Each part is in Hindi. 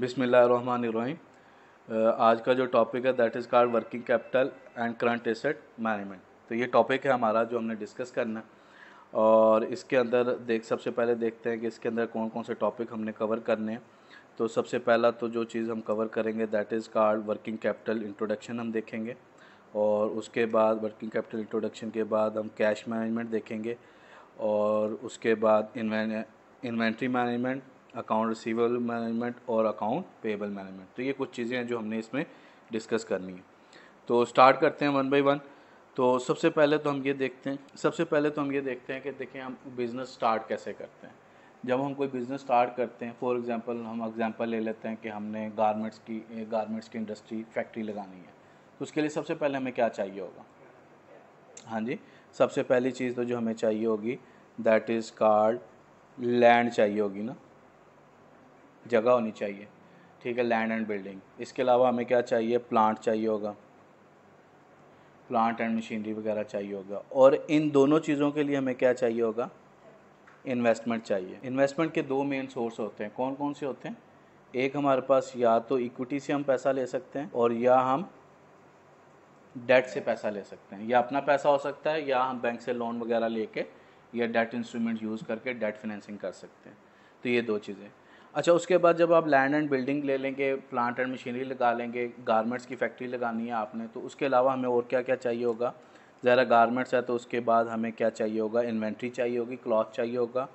बिसमीम आज का जो टॉपिक है that is called working capital and current asset management तो ये टॉपिक है हमारा जो हमने डिस्कस करना है और इसके अंदर देख सबसे पहले देखते हैं कि इसके अंदर कौन कौन से टॉपिक हमने कवर करने हैं तो सबसे पहला तो जो चीज़ हम कवर करेंगे that is called working capital introduction हम देखेंगे और उसके बाद वर्किंग कैपिटल इंट्रोडक्शन के बाद हम कैश मैनेजमेंट देखेंगे और उसके बाद inventory management account receivable management और अकाउंट पेबल मैनेजमेंट तो ये कुछ चीज़ें हैं जो हमने इसमें डिस्कस करनी है तो स्टार्ट करते हैं वन बाई वन तो सबसे पहले तो हम ये देखते हैं सबसे पहले तो हम ये देखते हैं कि देखें हम बिज़नेस स्टार्ट कैसे करते हैं जब हम कोई बिज़नेस स्टार्ट करते हैं फॉर एग्ज़ाम्पल हम एग्ज़ाम्पल ले लेते हैं कि हमने गारमेंट्स की गारमेंट्स की इंडस्ट्री फैक्ट्री लगानी है तो उसके लिए सबसे पहले हमें क्या चाहिए होगा हाँ जी सबसे पहली चीज़ तो जो हमें चाहिए होगी दैट इज़ कार्ड लैंड चाहिए होगी ना जगह होनी चाहिए ठीक है लैंड एंड बिल्डिंग इसके अलावा हमें क्या चाहिए प्लांट चाहिए होगा प्लांट एंड मशीनरी वगैरह चाहिए होगा और इन दोनों चीज़ों के लिए हमें क्या चाहिए होगा इन्वेस्टमेंट चाहिए इन्वेस्टमेंट के दो मेन सोर्स होते हैं कौन कौन से होते हैं एक हमारे पास या तो इक्विटी से हम पैसा ले सकते हैं और या हम डेट से पैसा ले सकते हैं या अपना पैसा हो सकता है या हम बैंक से लोन वगैरह लेके या डेट इंस्ट्रूमेंट यूज़ करके डेट फिनेंसिंग कर सकते हैं तो ये दो चीज़ें अच्छा उसके बाद जब आप लैंड एंड बिल्डिंग ले लेंगे प्लांट एंड मशीनरी लगा लेंगे गारमेंट्स की फैक्ट्री लगानी है आपने तो उसके अलावा हमें और क्या क्या चाहिए होगा ज़रा गारमेंट्स है तो उसके बाद हमें क्या चाहिए होगा इन्वेंट्री चाहिए होगी क्लॉथ चाहिए होगा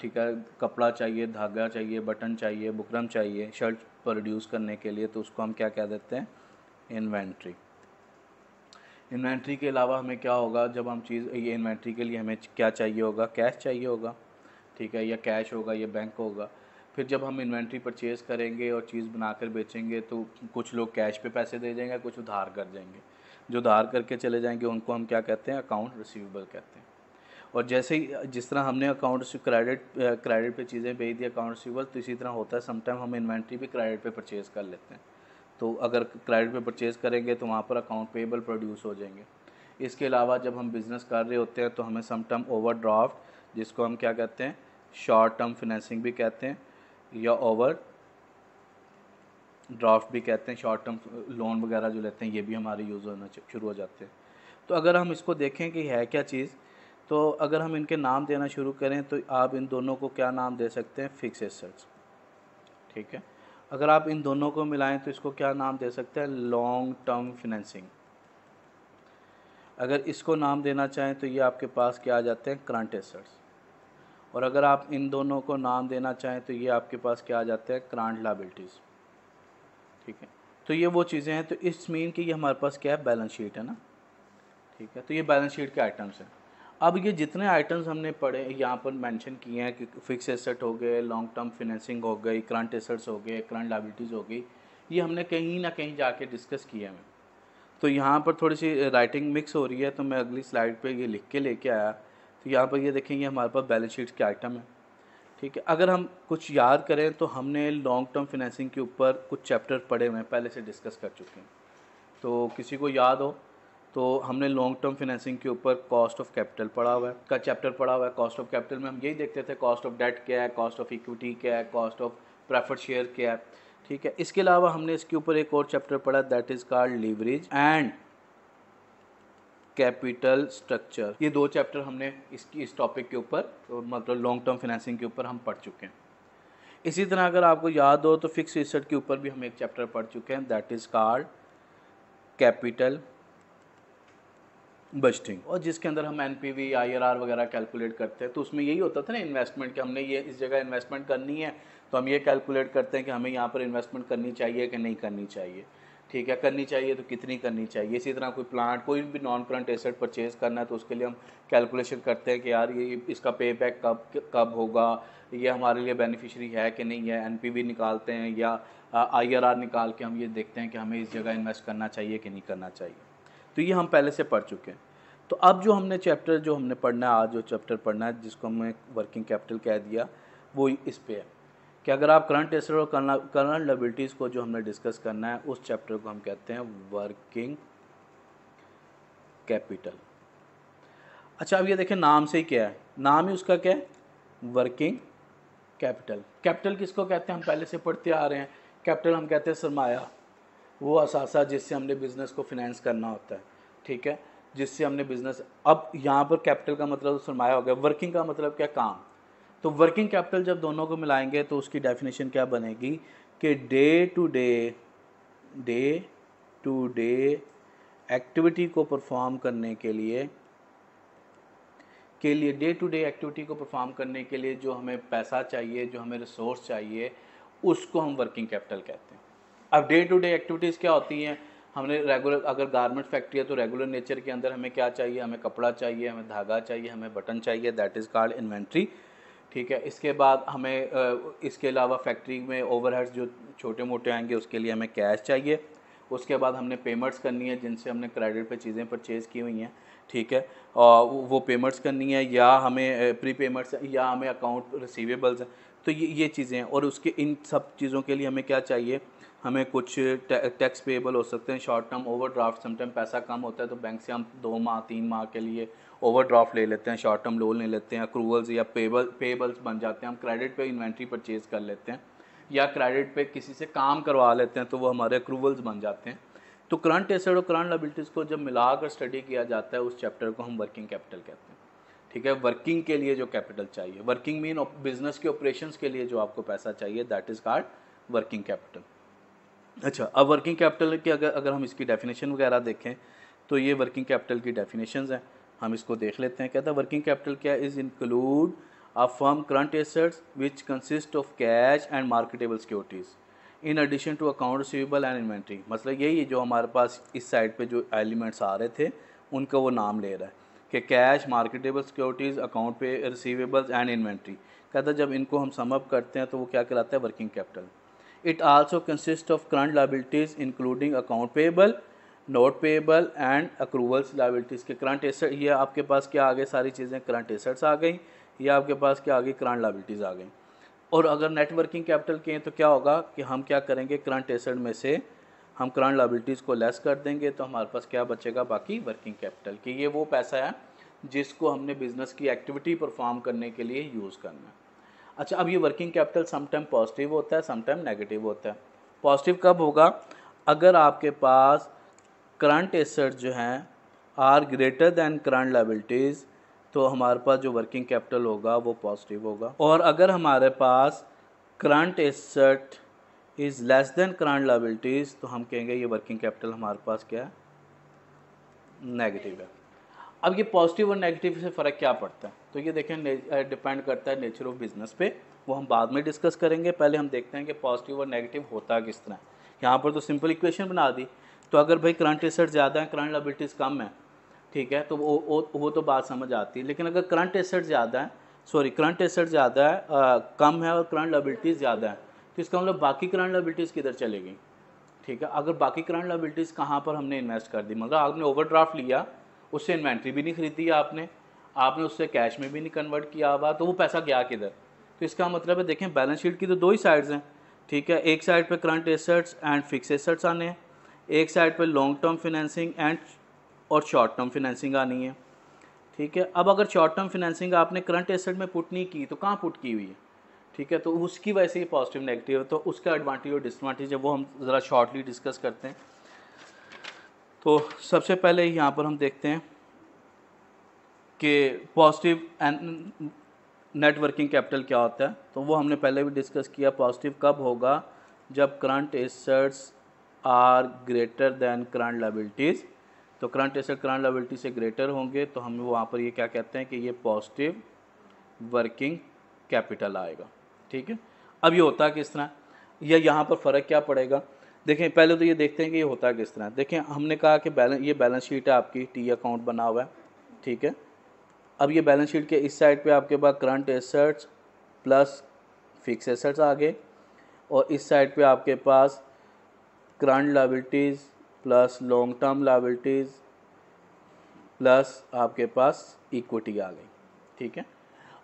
ठीक है कपड़ा चाहिए धागा चाहिए बटन चाहिए बुकरम चाहिए शर्ट प्रोड्यूस करने के लिए तो उसको हम क्या कह देते हैं इन्वेंट्री इन्वेंट्री के अलावा हमें क्या होगा जब हम चीज़ ये इन्वेंट्री के लिए हमें क्या चाहिए होगा कैश चाहिए होगा ठीक है या कैश होगा या बैंक होगा फिर जब हम इन्वेंट्री परचेज़ करेंगे और चीज़ बना कर बेचेंगे तो कुछ लोग कैश पे पैसे दे देंगे कुछ उधार कर देंगे जो उधार करके चले जाएंगे उनको हम क्या कहते हैं अकाउंट रिसीवेबल कहते हैं और जैसे ही जिस तरह हमने अकाउंट क्रेडिट क्रेडिट पे चीज़ें भेज दी अकाउंट रिसीवेबल तो इसी तरह होता है समटाइम हम इन्वेंट्री भी क्रेडिट पे परचेज़ कर लेते हैं तो अगर क्रेडिट पे परचेज़ करेंगे तो वहाँ पर अकाउंट पेबल प्रोड्यूस हो जाएंगे इसके अलावा जब हम बिज़नेस कर रहे होते हैं तो हमें समटाइम ओवर ड्राफ्ट जिसको हम क्या कहते हैं शॉर्ट टर्म फिनेंसिंग भी कहते हैं या ओवर ड्राफ्ट भी कहते हैं शॉर्ट टर्म लोन वगैरह जो लेते हैं ये भी हमारे यूज़ होना शुरू हो जाते हैं तो अगर हम इसको देखें कि है क्या चीज़ तो अगर हम इनके नाम देना शुरू करें तो आप इन दोनों को क्या नाम दे सकते हैं फिक्स एसेट्स ठीक है अगर आप इन दोनों को मिलाएं तो इसको क्या नाम दे सकते हैं लॉन्ग टर्म फिनेंसिंग अगर इसको नाम देना चाहें तो ये आपके पास क्या आ जाते हैं करंट एसेट्स और अगर आप इन दोनों को नाम देना चाहें तो ये आपके पास क्या आ जाता है क्रांड लाइबिलिटीज़ ठीक है तो ये वो चीज़ें हैं तो इस मीन की ये हमारे पास क्या है बैलेंस शीट है ना ठीक है तो ये बैलेंस शीट के आइटम्स हैं अब ये जितने आइटम्स हमने पढ़े यहाँ पर मेंशन किए हैं कि फिक्स एसेट हो गए लॉन्ग टर्म फिनेंसिंग हो गई करंट एसेट्स हो गए करंट लाइबिलिटीज़ हो गई ये हमने कहीं ना कहीं जाके डिस्कस किए हैं तो यहाँ पर थोड़ी सी राइटिंग मिक्स हो रही है तो मैं अगली स्लाइड पे ये लिख के लेके आया तो यहाँ पर ये देखेंगे हमारे पास बैलेंस शीट के आइटम है ठीक है अगर हम कुछ याद करें तो हमने लॉन्ग टर्म फिनेंसिंग के ऊपर कुछ चैप्टर पढ़े हुए हैं पहले से डिस्कस कर चुके हैं तो किसी को याद हो तो हमने लॉन्ग टर्म फिनेंसिंग के ऊपर कॉस्ट ऑफ कैपिटल पढ़ा हुआ है का चैप्टर पढ़ा हुआ है कॉस्ट ऑफ कैपिटल में हम यही देखते थे कॉस्ट ऑफ डेट क्या है कॉस्ट ऑफ इक्विटी क्या है कॉस्ट ऑफ प्रेफर्ड शेयर क्या है ठीक है इसके अलावा हमने इसके ऊपर एक और चैप्टर पढ़ा that is called leverage and capital structure ये दो चैप्टर हमने इसकी इस टॉपिक के ऊपर तो मतलब लॉन्ग टर्म फाइनेंसिंग के ऊपर हम पढ़ चुके हैं इसी तरह अगर आपको याद हो तो फिक्स रिसर्ट के ऊपर भी हम एक चैप्टर पढ़ चुके हैं that is called capital budgeting और जिसके अंदर हम N P V I R R वगैरह कैलकुलेट करते हैं तो उसमें यही होता था ना इन्वेस्टमेंट कि हमने ये इस जगह इन्वेस्टमेंट करनी है तो हम ये कैलकुलेट करते हैं कि हमें यहाँ पर इन्वेस्टमेंट करनी चाहिए कि नहीं करनी चाहिए ठीक है करनी चाहिए तो कितनी करनी चाहिए इसी तरह कोई प्लांट कोई भी नॉन करंट एसेट परचेज करना है तो उसके लिए हम कैलकुलेशन करते हैं कि यार ये इसका पे बैक कब कब होगा ये हमारे लिए बेनिफिशरी है कि नहीं है एनपीवी निकालते हैं या आईआरआर निकाल के हम ये देखते हैं कि हमें इस जगह इन्वेस्ट करना चाहिए कि नहीं करना चाहिए तो ये हम पहले से पढ़ चुके हैं तो अब जो हमने चैप्टर जो हमने पढ़ना है आज जो चैप्टर पढ़ना है जिसको हमने वर्किंग कैपिटल कह दिया वो इस पर है कि अगर आप करंट एसेट और करंट लाइबिलिटीज़ को जो हमने डिस्कस करना है उस चैप्टर को हम कहते हैं वर्किंग कैपिटल अच्छा अब ये देखें नाम से ही क्या है नाम ही उसका क्या है वर्किंग कैपिटल कैपिटल किसको कहते हैं हम पहले से पढ़ते आ रहे हैं कैपिटल हम कहते हैं सरमाया वो असासा जिससे हमने बिज़नेस को फिनेंस करना होता है ठीक है जिससे हमने बिज़नेस अब यहाँ पर कैपिटल का मतलब सरमाया हो गया वर्किंग का मतलब क्या काम तो वर्किंग कैपिटल जब दोनों को मिलाएंगे तो उसकी डेफिनेशन क्या बनेगी कि day to day day to day activity को परफॉर्म करने के लिए के लिए डे टू डे एक्टिविटी को परफॉर्म करने के लिए जो हमें पैसा चाहिए जो हमें रिसोर्स चाहिए उसको हम वर्किंग कैपिटल कहते हैं अब डे टू डे एक्टिविटीज़ क्या होती हैं हमने रेगुलर अगर गारमेंट फैक्ट्री है तो रेगुलर नेचर के अंदर हमें क्या चाहिए हमें कपड़ा चाहिए हमें धागा चाहिए हमें बटन चाहिए दैट इज़ कॉल्ड इन्वेंट्री ठीक है इसके बाद हमें इसके अलावा फैक्ट्री में ओवरहेड्स जो छोटे मोटे आएंगे उसके लिए हमें कैश चाहिए उसके बाद हमने पेमेंट्स करनी है जिनसे हमने क्रेडिट पे चीज़ें परचेज़ की हुई हैं ठीक है और वो पेमेंट्स करनी है या हमें प्री पेमेंट्स या हमें अकाउंट रिसीवेबल्स हैं तो ये ये चीज़ें हैं और उसके इन सब चीज़ों के लिए हमें क्या चाहिए हमें कुछ टैक्स पेबल हो सकते हैं short term overdraft sometime पैसा कम होता है तो बैंक से हम दो माह तीन माह के लिए ओवरड्राफ्ट ले लेते हैं शॉर्ट टर्म लोन ले लेते हैं अक्रूवल्स या पेबल पेबल्स बन जाते हैं हम क्रेडिट पे इन्वेंट्री परचेज कर लेते हैं या क्रेडिट पे किसी से काम करवा लेते हैं तो वो हमारे अक्रूवल्स बन जाते हैं तो करंट एसेड और करंट लाइबिलिटीज़ को जब मिलाकर स्टडी किया जाता है उस चैप्टर को हम वर्किंग कैपिटल कहते हैं ठीक है वर्किंग के लिए जो कैपिटल चाहिए वर्किंग मीन बिजनेस के ऑपरेशन के लिए जो आपको पैसा चाहिए that is called working capital अच्छा अब वर्किंग कैपिटल की अगर अगर हम इसकी डेफिनेशन वगैरह देखें तो ये वर्किंग कैपिटल की डेफिनेशंस हैं हम इसको देख लेते हैं कहता है वर्किंग कैपिटल क्या is include a firm current assets which consist of cash and marketable securities in addition to account receivable and inventory मतलब यही है जो हमारे पास इस साइड पे जो एलिमेंट्स आ रहे थे उनका वो नाम ले रहा है कि कैश मार्केटेबल सिक्योरिटीज़ अकाउंट पे रिसिवेबल्स एंड इन्वेंट्री कहता जब इनको हम समअप करते हैं तो वो क्या कहलाता है working capital it also consist of current liabilities including account payable note payable and accruals liabilities के करंट एसेट ये आपके पास क्या आ गए सारी चीज़ें करंट एसेट्स आ गई ये आपके पास क्या आ गई करंट लाइबिलिटीज़ आ गई और अगर नेटवर्किंग कैपिटल के हैं तो क्या होगा कि हम क्या करेंगे करंट एसेट में से हम करंट लाइबिलिटीज़ को लेस कर देंगे तो हमारे पास क्या बचेगा बाकी वर्किंग कैपिटल कि ये वो पैसा है जिसको हमने बिज़नेस की एक्टिविटी परफॉर्म करने के लिए यूज़ करना है अच्छा अब ये वर्किंग कैपिटल समटाइम पॉजिटिव होता है समटाइम नेगेटिव होता है पॉजिटिव कब होगा अगर आपके पास करंट एसेट जो हैं are greater than current liabilities तो हमारे पास जो वर्किंग कैपिटल होगा वो पॉजिटिव होगा और अगर हमारे पास current asset is less than current liabilities तो हम कहेंगे ये वर्किंग कैपिटल हमारे पास क्या है नेगेटिव है अब ये पॉजिटिव और नेगेटिव से फ़र्क क्या पड़ता है तो ये देखें डिपेंड करता है नेचर ऑफ बिजनेस पे वो हम बाद में डिस्कस करेंगे पहले हम देखते हैं कि पॉजिटिव और नेगेटिव होता किस तरह यहाँ पर तो सिंपल इक्वेशन बना दी तो अगर भाई करंट एसेट ज़्यादा है करंट लाइबिलिटीज़ कम है ठीक है तो वो वो, वो तो बात समझ आती है लेकिन अगर करंट एसेट ज़्यादा है सॉरी करंट एसेट ज़्यादा है आ, कम है और करंट लाइबिलिटीज़ ज़्यादा है तो इसका मतलब बाकी करंट लाइबिलिटीज़ किधर चलेगी ठीक है अगर बाकी करंट लाइबिलिटीज़ कहाँ पर हमने इन्वेस्ट कर दी मतलब आपने ओवरड्राफ्ट लिया उससे इन्वेंट्री भी नहीं खरीदी आपने आपने उससे कैश में भी नहीं कन्वर्ट किया हुआ तो वो पैसा गया किधर तो इसका मतलब है देखें बैलेंस शीट की तो दो ही साइड्स हैं ठीक है एक साइड पर current assets and fix assets आने हैं एक साइड पर लॉन्ग टर्म फिनेंसिंग एंड और शॉर्ट टर्म फिनेंसिंग आनी है ठीक है अब अगर शॉर्ट टर्म फिनेंसिंग आपने करंट एसेट में पुट नहीं की तो कहाँ पुट की हुई है ठीक है तो उसकी वजह से ही पॉजिटिव नेगेटिव है तो उसका एडवांटेज और डिसएडवांटेज है वो हम ज़रा शॉर्टली डिस्कस करते हैं तो सबसे पहले यहाँ पर हम देखते हैं कि पॉजिटिव एंड नेटवर्किंग कैपिटल क्या होता है तो वो हमने पहले भी डिस्कस किया पॉजिटिव कब होगा जब current assets are greater than current liabilities तो करंट एसेट करंट लाइबिलिटी से ग्रेटर होंगे तो हम वहाँ पर ये क्या कहते हैं कि ये पॉजिटिव वर्किंग कैपिटल आएगा ठीक है अब ये होता किस तरह या यहाँ पर फ़र्क क्या पड़ेगा देखें पहले तो ये देखते हैं कि ये होता किस तरह देखें हमने कहा कि बैलेंस ये बैलेंस शीट है आपकी टी अकाउंट बना हुआ है ठीक है अब ये बैलेंस शीट के इस साइड पे आपके पास current assets plus fix assets आ गए और इस साइड पे आपके पास current liabilities plus long term liabilities plus आपके पास इक्विटी आ गई ठीक है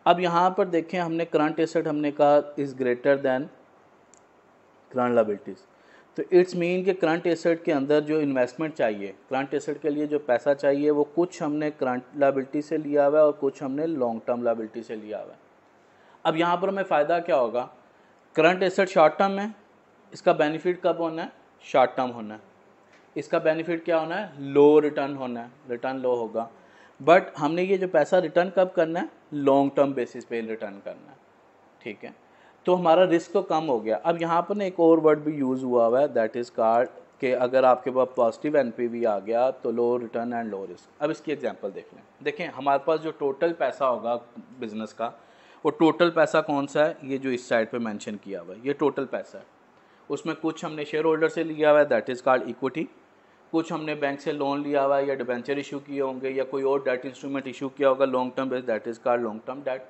अब यहाँ पर देखें हमने करंट एसेट हमने कहा is greater than current liabilities तो इट्स मीन कि करंट एसेट के अंदर जो इन्वेस्टमेंट चाहिए करंट एसेट के लिए जो पैसा चाहिए वो कुछ हमने करंट लाइबिलिटी से लिया हुआ है और कुछ हमने लॉन्ग टर्म लाइबिलिटी से लिया हुआ है अब यहाँ पर हमें फ़ायदा क्या होगा करंट एसेट शॉर्ट टर्म है इसका बेनिफिट कब होना है शॉर्ट टर्म होना है इसका बेनिफिट क्या होना है लो रिटर्न होना है रिटर्न लो होगा बट हमने ये जो पैसा रिटर्न कब करना है लॉन्ग टर्म बेसिस पे रिटर्न करना है ठीक है तो हमारा रिस्क तो कम हो गया अब यहाँ पर ना एक और वर्ड भी यूज़ हुआ हुआ है दैट इज़ कार्ड कि अगर आपके पास पॉजिटिव एन आ गया तो low return and low risk अब इसकी एग्जाम्पल देख लें देखें हमारे पास जो टोटल पैसा होगा बिज़नेस का वो टोटल पैसा कौन सा है ये जो इस साइड पे मेंशन किया हुआ है ये टोटल पैसा है उसमें कुछ हमने शेयर होल्डर से लिया हुआ है दैट इज़ कॉल्ड इक्विटी कुछ हमने बैंक से लोन लिया हुआ है या डिबेंचर इशू किए होंगे या कोई और डेट इंस्ट्रूमेंट इशू किया होगा long term base that is called long term debt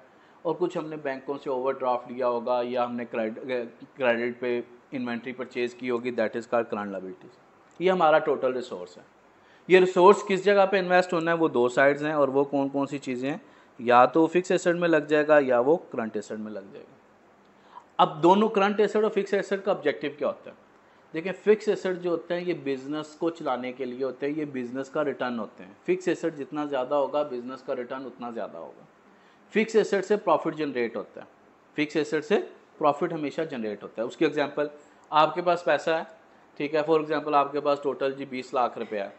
और कुछ हमने बैंकों से ओवरड्राफ्ट लिया होगा या हमने क्रेडिट पे इन्वेंट्री परचेज़ की होगी that is called current liabilities ये हमारा टोटल रिसोर्स है ये रिसोर्स किस जगह पे इन्वेस्ट होना है वो दो साइड्स हैं और वो कौन कौन सी चीज़ें हैं या तो फिक्स एसेट में लग जाएगा या वो करंट एसेट में लग जाएगा अब दोनों करंट एसेट और फिक्स एसेट का ऑब्जेक्टिव क्या होता है देखिए फिक्स एसेट जो होते हैं ये बिज़नेस को चलाने के लिए होते हैं ये बिज़नेस का रिटर्न होते हैं फिक्स एसेट जितना ज़्यादा होगा बिज़नेस का रिटर्न उतना ज़्यादा होगा फिक्स एसेट से प्रॉफिट जनरेट होता है फिक्स एसेट से प्रॉफिट हमेशा जनरेट होता है उसकी एग्जाम्पल आपके पास पैसा है ठीक है फॉर एग्जाम्पल आपके पास टोटल जी बीस लाख रुपया है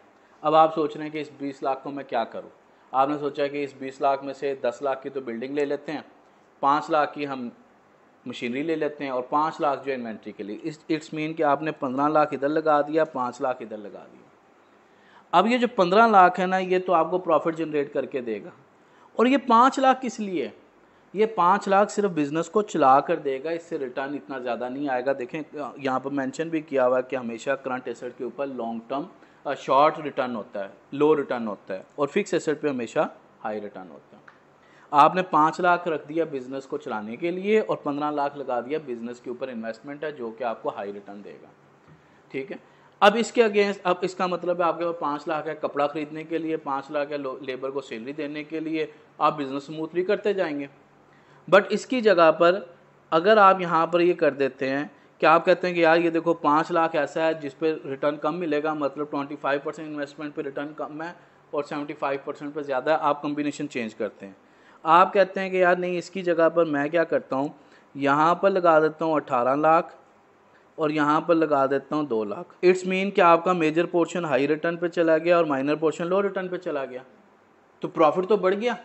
अब आप सोच रहे हैं कि इस बीस लाख को मैं क्या करूँ आपने सोचा कि इस बीस लाख में से दस लाख की तो बिल्डिंग ले लेते हैं पाँच लाख की हम मशीनरी ले लेते हैं और पाँच लाख जो इन्वेंट्री के लिए इस इट्स मीन कि आपने पंद्रह लाख इधर लगा दिया पाँच लाख इधर लगा दिया अब ये जो पंद्रह लाख है ना ये तो आपको प्रॉफिट जनरेट करके देगा और ये पाँच लाख किस लिए ये पाँच लाख सिर्फ बिज़नेस को चला कर देगा इससे रिटर्न इतना ज़्यादा नहीं आएगा देखें यहाँ पर मैंशन भी किया हुआ है कि हमेशा करंट एसेट के ऊपर लॉन्ग टर्म शॉर्ट रिटर्न होता है लो रिटर्न होता है और फिक्स एसेट पर हमेशा हाई रिटर्न होता है आपने पाँच लाख रख दिया बिजनेस को चलाने के लिए और पंद्रह लाख लगा दिया बिजनेस के ऊपर इन्वेस्टमेंट है जो कि आपको हाई रिटर्न देगा ठीक है अब इसके अगेंस्ट अब इसका मतलब है आपके पास पाँच लाख है कपड़ा खरीदने के लिए पाँच लाख है लेबर को सैलरी देने के लिए आप बिजनेस स्मूथली करते जाएंगे बट इसकी जगह पर अगर आप यहाँ पर ये कर देते हैं कि आप कहते हैं कि यार ये देखो पाँच लाख ऐसा है जिस पर रिटर्न कम मिलेगा मतलब ट्वेंटी फाइव परसेंट इन्वेस्टमेंट पर रिटर्न कम है और सेवेंटी फाइव परसेंट पर ज़्यादा आप कम्बिनेशन चेंज करते हैं आप कहते हैं कि यार नहीं इसकी जगह पर मैं क्या करता हूँ यहाँ पर लगा देता हूँ अठारह लाख और यहाँ पर लगा देता हूँ दो लाख इट्स मीन कि आपका मेजर पोर्शन हाई रिटर्न पे चला गया और माइनर पोर्शन लो रिटर्न पे चला गया तो प्रॉफिट तो बढ़ गया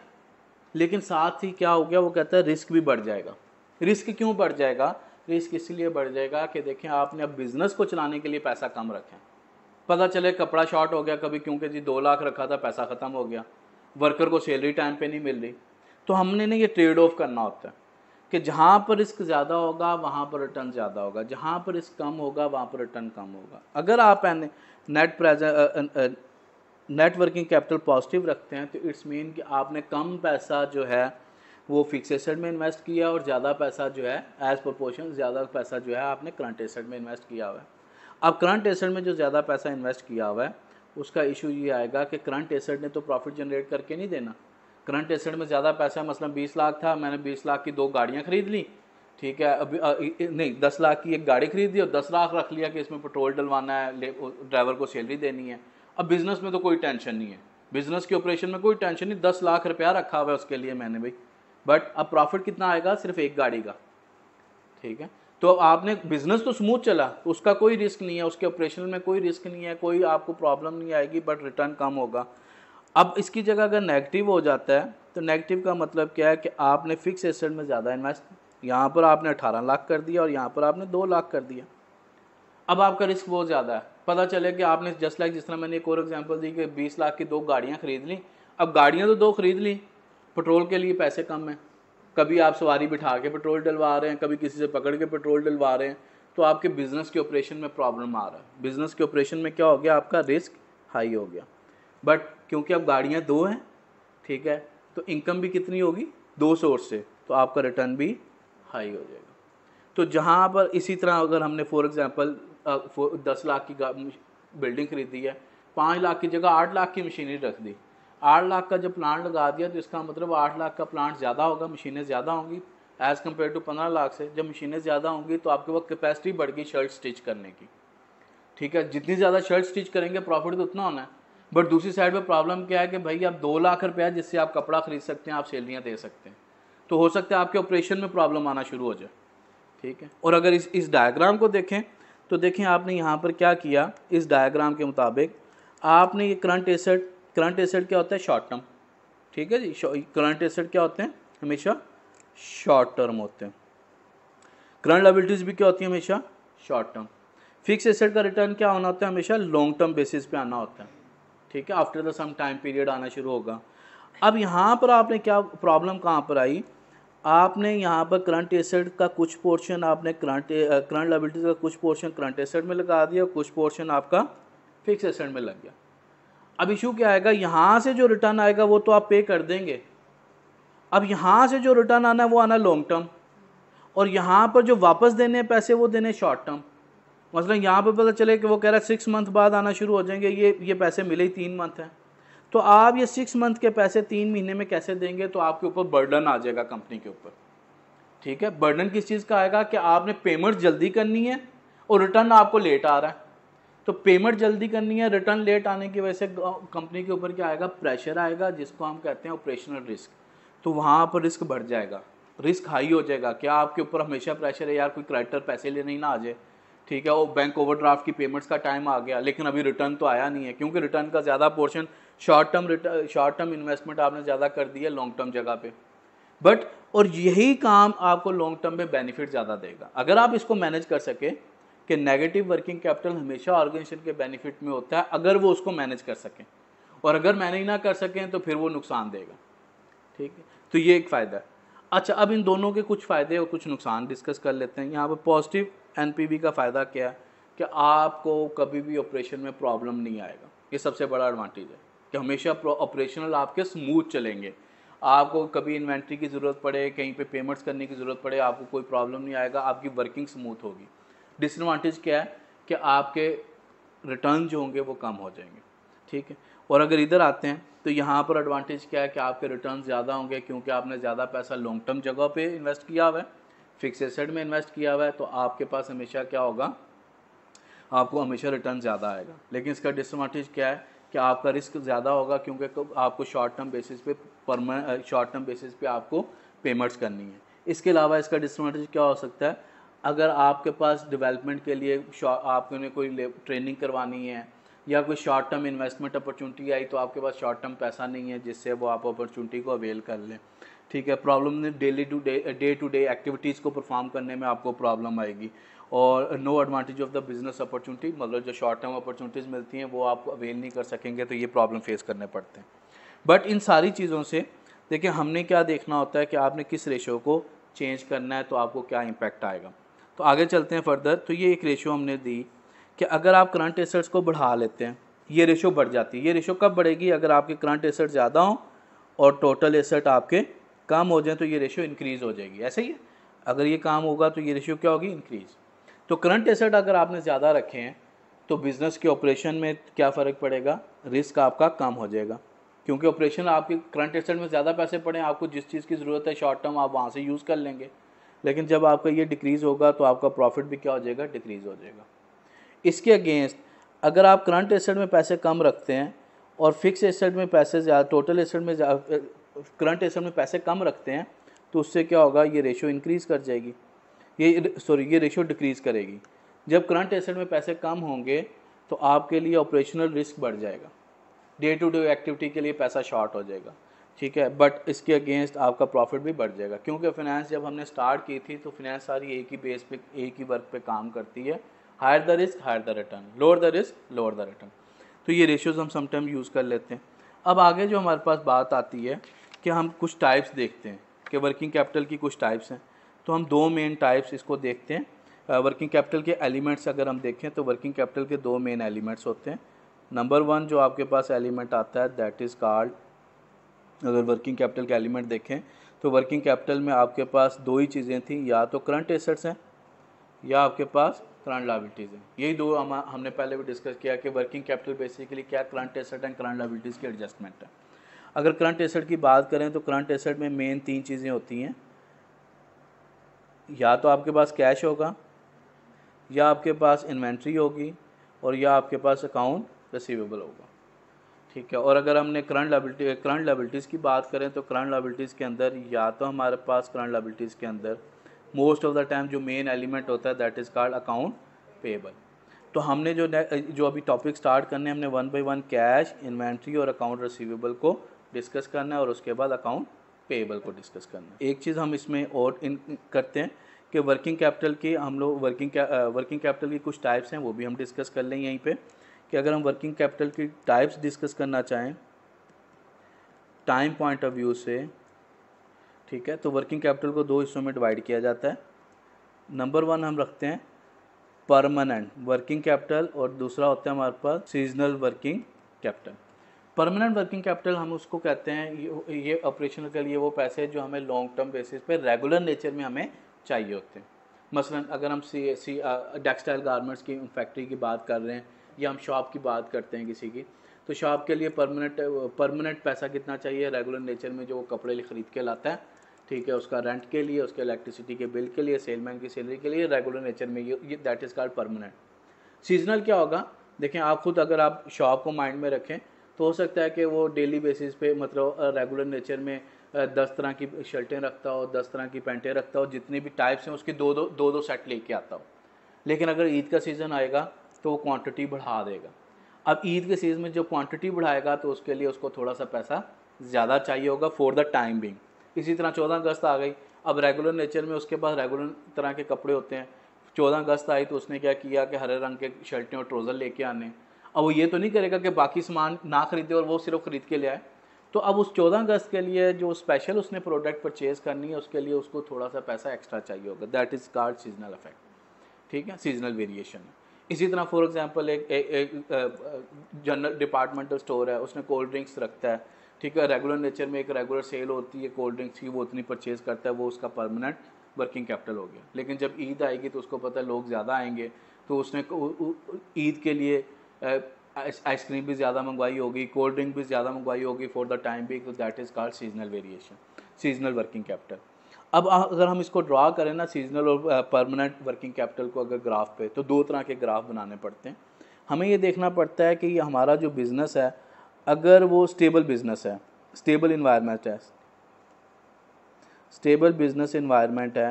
लेकिन साथ ही क्या हो गया वो कहता है रिस्क भी बढ़ जाएगा रिस्क क्यों बढ़ जाएगा रिस्क इसलिए बढ़ जाएगा कि देखें आपने अब बिज़नेस को चलाने के लिए पैसा कम रखें पता चले कपड़ा शॉर्ट हो गया कभी क्योंकि जी दो लाख रखा था पैसा ख़त्म हो गया वर्कर को सैलरी टाइम पे नहीं मिल रही तो हमने ना ये ट्रेड ऑफ करना होता है कि जहाँ पर रिस्क ज़्यादा होगा वहाँ पर रिटर्न ज़्यादा होगा जहाँ पर रिस्क कम होगा वहाँ पर रिटर्न कम होगा अगर आप net present net capital positive रखते हैं तो इट्स मीन कि आपने कम पैसा जो है वो फिक्स एसेट में इन्वेस्ट किया और ज़्यादा पैसा जो है एज़ प्रपोर्शन ज़्यादा पैसा जो है आपने करंट एसेट में इन्वेस्ट किया हुआ है अब करंट एसेट में जो ज़्यादा पैसा इन्वेस्ट किया हुआ है उसका इशू ये आएगा कि करंट एसेट ने तो प्रॉफिट जनरेट करके नहीं देना करंट एसेट में ज़्यादा पैसा है मसलन बीस लाख था मैंने बीस लाख की दो गाड़ियाँ खरीद ली ठीक है अभी आ, नहीं दस लाख की एक गाड़ी खरीद ली और दस लाख रख लिया कि इसमें पेट्रोल डलवाना है ड्राइवर को सैलरी देनी है अब बिज़नेस में तो कोई टेंशन नहीं है बिज़नेस के ऑपरेशन में कोई टेंशन नहीं दस लाख रुपया रखा हुआ है उसके लिए मैंने भाई बट अब प्रॉफिट कितना आएगा सिर्फ एक गाड़ी का ठीक है तो आपने बिज़नेस तो स्मूथ चला उसका कोई रिस्क नहीं है उसके ऑपरेशन में कोई रिस्क नहीं है कोई आपको प्रॉब्लम नहीं आएगी बट रिटर्न कम होगा अब इसकी जगह अगर नेगेटिव हो जाता है तो नेगेटिव का मतलब क्या है कि आपने फिक्स एसेट में ज़्यादा इन्वेस्ट यहाँ पर आपने अठारह लाख कर दिया और यहाँ पर आपने दो लाख कर दिया अब आपका रिस्क बहुत ज़्यादा है पता चले कि आपने जस्ट लाइक जिस तरह मैंने एक और एग्जाम्पल दी कि बीस लाख की दो गाड़ियाँ ख़रीद ली अब गाड़ियाँ तो दो ख़रीद ली पेट्रोल के लिए पैसे कम हैं कभी आप सवारी बिठा के पेट्रोल डलवा रहे हैं कभी किसी से पकड़ के पेट्रोल डलवा रहे हैं तो आपके बिज़नेस के ऑपरेशन में प्रॉब्लम आ रहा है बिज़नेस के ऑपरेशन में क्या हो गया आपका रिस्क हाई हो गया बट क्योंकि अब गाड़ियाँ दो हैं ठीक है तो इनकम भी कितनी होगी दो सोर्स से तो आपका रिटर्न भी हाई हो जाएगा तो जहाँ पर इसी तरह अगर हमने फॉर एग्ज़ाम्पल दस लाख की बिल्डिंग खरीदी है पाँच लाख की जगह आठ लाख की मशीनरी रख दी आठ लाख का जब प्लांट लगा दिया तो इसका मतलब आठ लाख का प्लांट ज़्यादा होगा मशीनें ज़्यादा होंगी एज़ कम्पेयर टू पंद्रह लाख से जब मशीनें ज़्यादा होंगी तो आपके पास कैपेसिटी बढ़ गई शर्ट स्टिच करने की ठीक है जितनी ज़्यादा शर्ट स्टिच करेंगे प्रॉफिट तो उतना होना है बट दूसरी साइड पर प्रॉब्लम क्या है कि भाई आप दो लाख रुपया जिससे आप कपड़ा खरीद सकते हैं आप सैलरियाँ दे सकते हैं तो हो सकता है आपके ऑपरेशन में प्रॉब्लम आना शुरू हो जाए ठीक है और अगर इस इस डायग्राम को देखें तो देखें आपने यहाँ पर क्या किया इस डायग्राम के मुताबिक आपने ये करंट एसेट करंट एसेट क्या होता है शॉर्ट टर्म ठीक है जी करंट एसेट क्या होते हैं हमेशा शॉर्ट टर्म होते हैं करंट लाइबिलिटीज़ भी क्या होती है हमेशा शॉर्ट टर्म फिक्स एसेट का रिटर्न क्या होना होता है हमेशा लॉन्ग टर्म बेसिस पे आना होता है ठीक है after the some time period आना शुरू होगा अब यहाँ पर आपने क्या प्रॉब्लम कहाँ पर आई आपने यहाँ पर करंट एसेट का कुछ पोर्शन आपने करंट करंट लाइबिलिटीज का कुछ पोर्शन करंट एसेट में लगा दिया कुछ पोर्शन आपका फिक्स एसेट में लग गया अब इशू क्या आएगा यहाँ से जो रिटर्न आएगा वो तो आप पे कर देंगे अब यहाँ से जो रिटर्न आना है वो आना लॉन्ग टर्म और यहाँ पर जो वापस देने हैं पैसे वो देने शॉर्ट टर्म मतलब यहाँ पर पता चले कि वो कह रहा है सिक्स मंथ बाद आना शुरू हो जाएंगे ये ये पैसे मिले ही तीन मंथ हैं तो आप ये सिक्स मंथ के पैसे तीन महीने में कैसे देंगे तो आपके ऊपर बर्डन आ जाएगा कंपनी के ऊपर ठीक है बर्डन किस चीज़ का आएगा कि आपने पेमेंट जल्दी करनी है और रिटर्न आपको लेट आ रहा है तो पेमेंट जल्दी करनी है रिटर्न लेट आने की वजह से कंपनी के ऊपर क्या आएगा प्रेशर आएगा जिसको हम कहते हैं ऑपरेशनल रिस्क तो वहाँ पर रिस्क बढ़ जाएगा रिस्क हाई हो जाएगा क्या आपके ऊपर हमेशा प्रेशर है यार कोई क्रेडिटर पैसे लेने ही ना आ जाए ठीक है वो बैंक ओवरड्राफ्ट की पेमेंट्स का टाइम आ गया लेकिन अभी रिटर्न तो आया नहीं है क्योंकि रिटर्न का ज़्यादा portion short term short term investment आपने ज़्यादा कर दी है लॉन्ग टर्म जगह पे बट और यही काम आपको लॉन्ग टर्म में बेनिफिट ज़्यादा देगा अगर आप इसको मैनेज कर सके कि नेगेटिव वर्किंग कैपिटल हमेशा ऑर्गेनाइजेशन के बेनिफिट में होता है अगर वो उसको मैनेज कर सकें और अगर मैनेज ना कर सकें तो फिर वो नुकसान देगा ठीक है तो ये एक फ़ायदा है अच्छा अब इन दोनों के कुछ फ़ायदे और कुछ नुकसान डिस्कस कर लेते हैं यहाँ पर पॉजिटिव एन का फ़ायदा क्या है कि आपको कभी भी ऑपरेशन में प्रॉब्लम नहीं आएगा ये सबसे बड़ा एडवांटेज है कि हमेशा ऑपरेशनल आपके स्मूथ चलेंगे आपको कभी इन्वेंट्री की ज़रूरत पड़े कहीं पे पेमेंट्स करने की ज़रूरत पड़े आपको कोई प्रॉब्लम नहीं आएगा आपकी वर्किंग स्मूथ होगी डिसएडवांटेज क्या है कि आपके रिटर्न जो होंगे वो कम हो जाएंगे ठीक है और अगर इधर आते हैं तो यहाँ पर एडवांटेज क्या है कि आपके रिटर्न ज़्यादा होंगे क्योंकि आपने ज़्यादा पैसा लॉन्ग टर्म जगह पे इन्वेस्ट किया हुआ है फिक्स एसेट में इन्वेस्ट किया हुआ है तो आपके पास हमेशा क्या होगा आपको हमेशा रिटर्न ज़्यादा आएगा लेकिन इसका डिसएडवांटेज क्या है कि आपका रिस्क ज़्यादा होगा क्योंकि आपको शॉर्ट टर्म बेसिस पे परमा शॉर्ट टर्म बेसिस पे आपको पेमेंट्स करनी है इसके अलावा इसका डिसएडवांटेज क्या हो सकता है अगर आपके पास डेवलपमेंट के लिए आपने कोई ट्रेनिंग करवानी है या कोई शॉर्ट टर्म इन्वेस्टमेंट अपॉर्चुनिटी आई तो आपके पास शॉर्ट टर्म पैसा नहीं है जिससे वो आप अपॉर्चुनिटी को अवेल कर लें ठीक है problem daily to day day to day activities को परफॉर्म करने में आपको प्रॉब्लम आएगी और no advantage of the business opportunity मतलब जो शॉर्ट टर्म अपॉर्चुनिटीज़ मिलती हैं वो आप अवेल नहीं कर सकेंगे तो ये प्रॉब्लम फेस करने पड़ते हैं बट इन सारी चीज़ों से देखिए हमने क्या देखना होता है कि आपने किस रेशो को चेंज करना है तो आपको क्या इम्पैक्ट आएगा तो आगे चलते हैं फर्दर तो ये एक रेशो हमने दी कि अगर आप करंट एसेट्स को बढ़ा लेते हैं ये रेशो बढ़ जाती है ये रेशो कब बढ़ेगी अगर आपके करंट एसेट ज़्यादा हों और टोटल एसेट आपके कम हो जाए तो ये रेशियो इंक्रीज़ हो जाएगी ऐसे ही है अगर ये काम होगा तो ये रेशियो क्या होगी इंक्रीज़ तो करंट एसेट अगर आपने ज़्यादा रखे हैं तो बिज़नेस के ऑपरेशन में क्या फ़र्क पड़ेगा रिस्क आपका कम हो जाएगा क्योंकि ऑपरेशन आपके करंट एसेट में ज़्यादा पैसे पड़े आपको जिस चीज़ की ज़रूरत है शॉर्ट टर्म आप वहाँ से यूज़ कर लेंगे लेकिन जब आपका ये डिक्रीज़ होगा तो आपका प्रॉफिट भी क्या हो जाएगा डिक्रीज़ हो जाएगा इसके अगेंस्ट अगर आप करंट एसेट में पैसे कम रखते हैं और फिक्स एसेट में पैसे ज़्यादा टोटल एसेट में करंट एसेट में पैसे कम रखते हैं तो उससे क्या होगा ये रेशो इंक्रीज़ कर जाएगी ये सॉरी ये रेशो डिक्रीज़ करेगी जब करंट एसेट में पैसे कम होंगे तो आपके लिए ऑपरेशनल रिस्क बढ़ जाएगा डे टू डे एक्टिविटी के लिए पैसा शॉर्ट हो जाएगा ठीक है बट इसके अगेंस्ट आपका प्रॉफिट भी बढ़ जाएगा क्योंकि फिनेंस जब हमने स्टार्ट की थी तो फिनेंस सारी एक ही बेस पे एक ही वर्क पे काम करती है higher the risk higher the return lower the risk lower the return तो ये रेशियोज़ हम समटाइम यूज़ कर लेते हैं अब आगे जो हमारे पास बात आती है कि हम कुछ टाइप्स देखते हैं कि वर्किंग कैपिटल की कुछ टाइप्स हैं तो हम दो मेन टाइप्स इसको देखते हैं वर्किंग कैपिटल के एलिमेंट्स अगर हम देखें तो वर्किंग कैपिटल के दो मेन एलिमेंट्स होते हैं नंबर वन जो आपके पास एलिमेंट आता है दैट इज़ कार्ड अगर वर्किंग कैपिटल के एलिमेंट देखें तो वर्किंग कैपिटल में आपके पास दो ही चीज़ें थी या तो करंट एसेट्स हैं या आपके पास करंट लाइबिलिटीज़ है यही दो हम हमने पहले भी डिस्कस किया कि वर्किंग कैपिटल बेसिकली क्या current asset and current liabilities के एडजस्टमेंट है अगर करंट एसेट की बात करें तो करंट एसेट में मेन तीन चीज़ें होती हैं या तो आपके पास कैश होगा या आपके पास इन्वेंट्री होगी और या आपके पास अकाउंट रिसीवेबल होगा ठीक है और अगर हमने करंट लाइबिलिटी करंट लाइबिलिटीज़ की बात करें तो करंट लाइबिलिटीज़ के अंदर या तो हमारे पास करंट लाइबिलिटीज़ के अंदर मोस्ट ऑफ द टाइम जो मेन एलिमेंट होता है that is called account payable तो हमने जो जो अभी टॉपिक स्टार्ट करने हमने one by one cash inventory और अकाउंट रिसीवेबल को डिस्कस करना है और उसके बाद अकाउंट पेएबल को डिस्कस करना है एक चीज़ हम इसमें और इन करते हैं कि वर्किंग कैपिटल की हम लोग वर्किंग वर्किंग कैपिटल की कुछ टाइप्स हैं वो भी हम डिस्कस कर लें यहीं पे कि अगर हम वर्किंग कैपिटल की टाइप्स डिस्कस करना चाहें टाइम पॉइंट ऑफ व्यू से ठीक है तो वर्किंग कैपिटल को दो हिस्सों में डिवाइड किया जाता है नंबर वन हम रखते हैं परमानेंट वर्किंग कैपिटल और दूसरा होता है हमारे पास seasonal working capital permanent working capital हम उसको कहते हैं ये ऑपरेशन के लिए वो पैसे जो हमें लॉन्ग टर्म बेसिस पे रेगुलर नेचर में हमें चाहिए होते हैं मसलन अगर हम सी सी टेक्सटाइल गारमेंट्स की फैक्ट्री की बात कर रहे हैं या हम शॉप की बात करते हैं किसी की तो शॉप के लिए परमानेंट परमानेंट पैसा कितना चाहिए रेगुलर नेचर में जो वो कपड़े खरीद के लाता है ठीक है उसका रेंट के लिए उसके इलेक्ट्रिसिटी के बिल के लिए सेलमैन की सैलरी के लिए रेगुलर नेचर में ये that is called permanent seasonal क्या होगा देखें आप खुद अगर आप शॉप को माइंड में रखें तो हो सकता है कि वो डेली बेसिस पे मतलब रेगुलर नेचर में दस तरह की शर्टें रखता हो दस तरह की पैंटें रखता हो जितनी भी टाइप्स हैं उसके दो दो दो दो सेट लेके आता हो लेकिन अगर ईद का सीज़न आएगा तो वो क्वांटिटी बढ़ा देगा अब ईद के सीज़न में जो क्वांटिटी बढ़ाएगा तो उसके लिए उसको थोड़ा सा पैसा ज़्यादा चाहिए होगा फॉर द टाइम बिंग इसी तरह चौदह अगस्त आ गई अब रेगुलर नेचर में उसके पास रेगुलर तरह के कपड़े होते हैं चौदह अगस्त आई तो उसने क्या किया कि हरे रंग के शर्टें और ट्रोज़र लेके आने अब वो ये तो नहीं करेगा कि बाकी सामान ना खरीदे और वो सिर्फ ख़रीद के ले आए तो अब उस चौदह अगस्त के लिए जो स्पेशल उसने प्रोडक्ट परचेज़ करनी है उसके लिए उसको थोड़ा सा पैसा एक्स्ट्रा चाहिए होगा that is called seasonal effect ठीक है सीजनल वेरिएशन है इसी तरह फॉर एग्जांपल एक जनरल डिपार्टमेंटल स्टोर है उसने कोल्ड ड्रिंक्स रखता है ठीक है रेगुलर नेचर में एक रेगुलर सेल होती है कोल्ड ड्रिंक्स की वो उतनी परचेज करता है वो उसका परमानेंट वर्किंग कैपिटल हो गया लेकिन जब ईद आएगी तो उसको पता है लोग ज़्यादा आएंगे तो उसने ईद के लिए आइसक्रीम भी ज़्यादा मंगवाई होगी कोल्ड ड्रिंक भी ज़्यादा मंगवाई होगी फॉर द टाइम भी तो that is called seasonal variation seasonal working capital अब अगर हम इसको ड्रा करें ना सीजनल और परमानेंट वर्किंग कैपिटल को अगर ग्राफ पे तो दो तरह के ग्राफ बनाने पड़ते हैं हमें ये देखना पड़ता है कि हमारा जो बिज़नेस है अगर वो स्टेबल बिजनेस है स्टेबल इन्वायरमेंट है स्टेबल बिजनेस इन्वायरमेंट है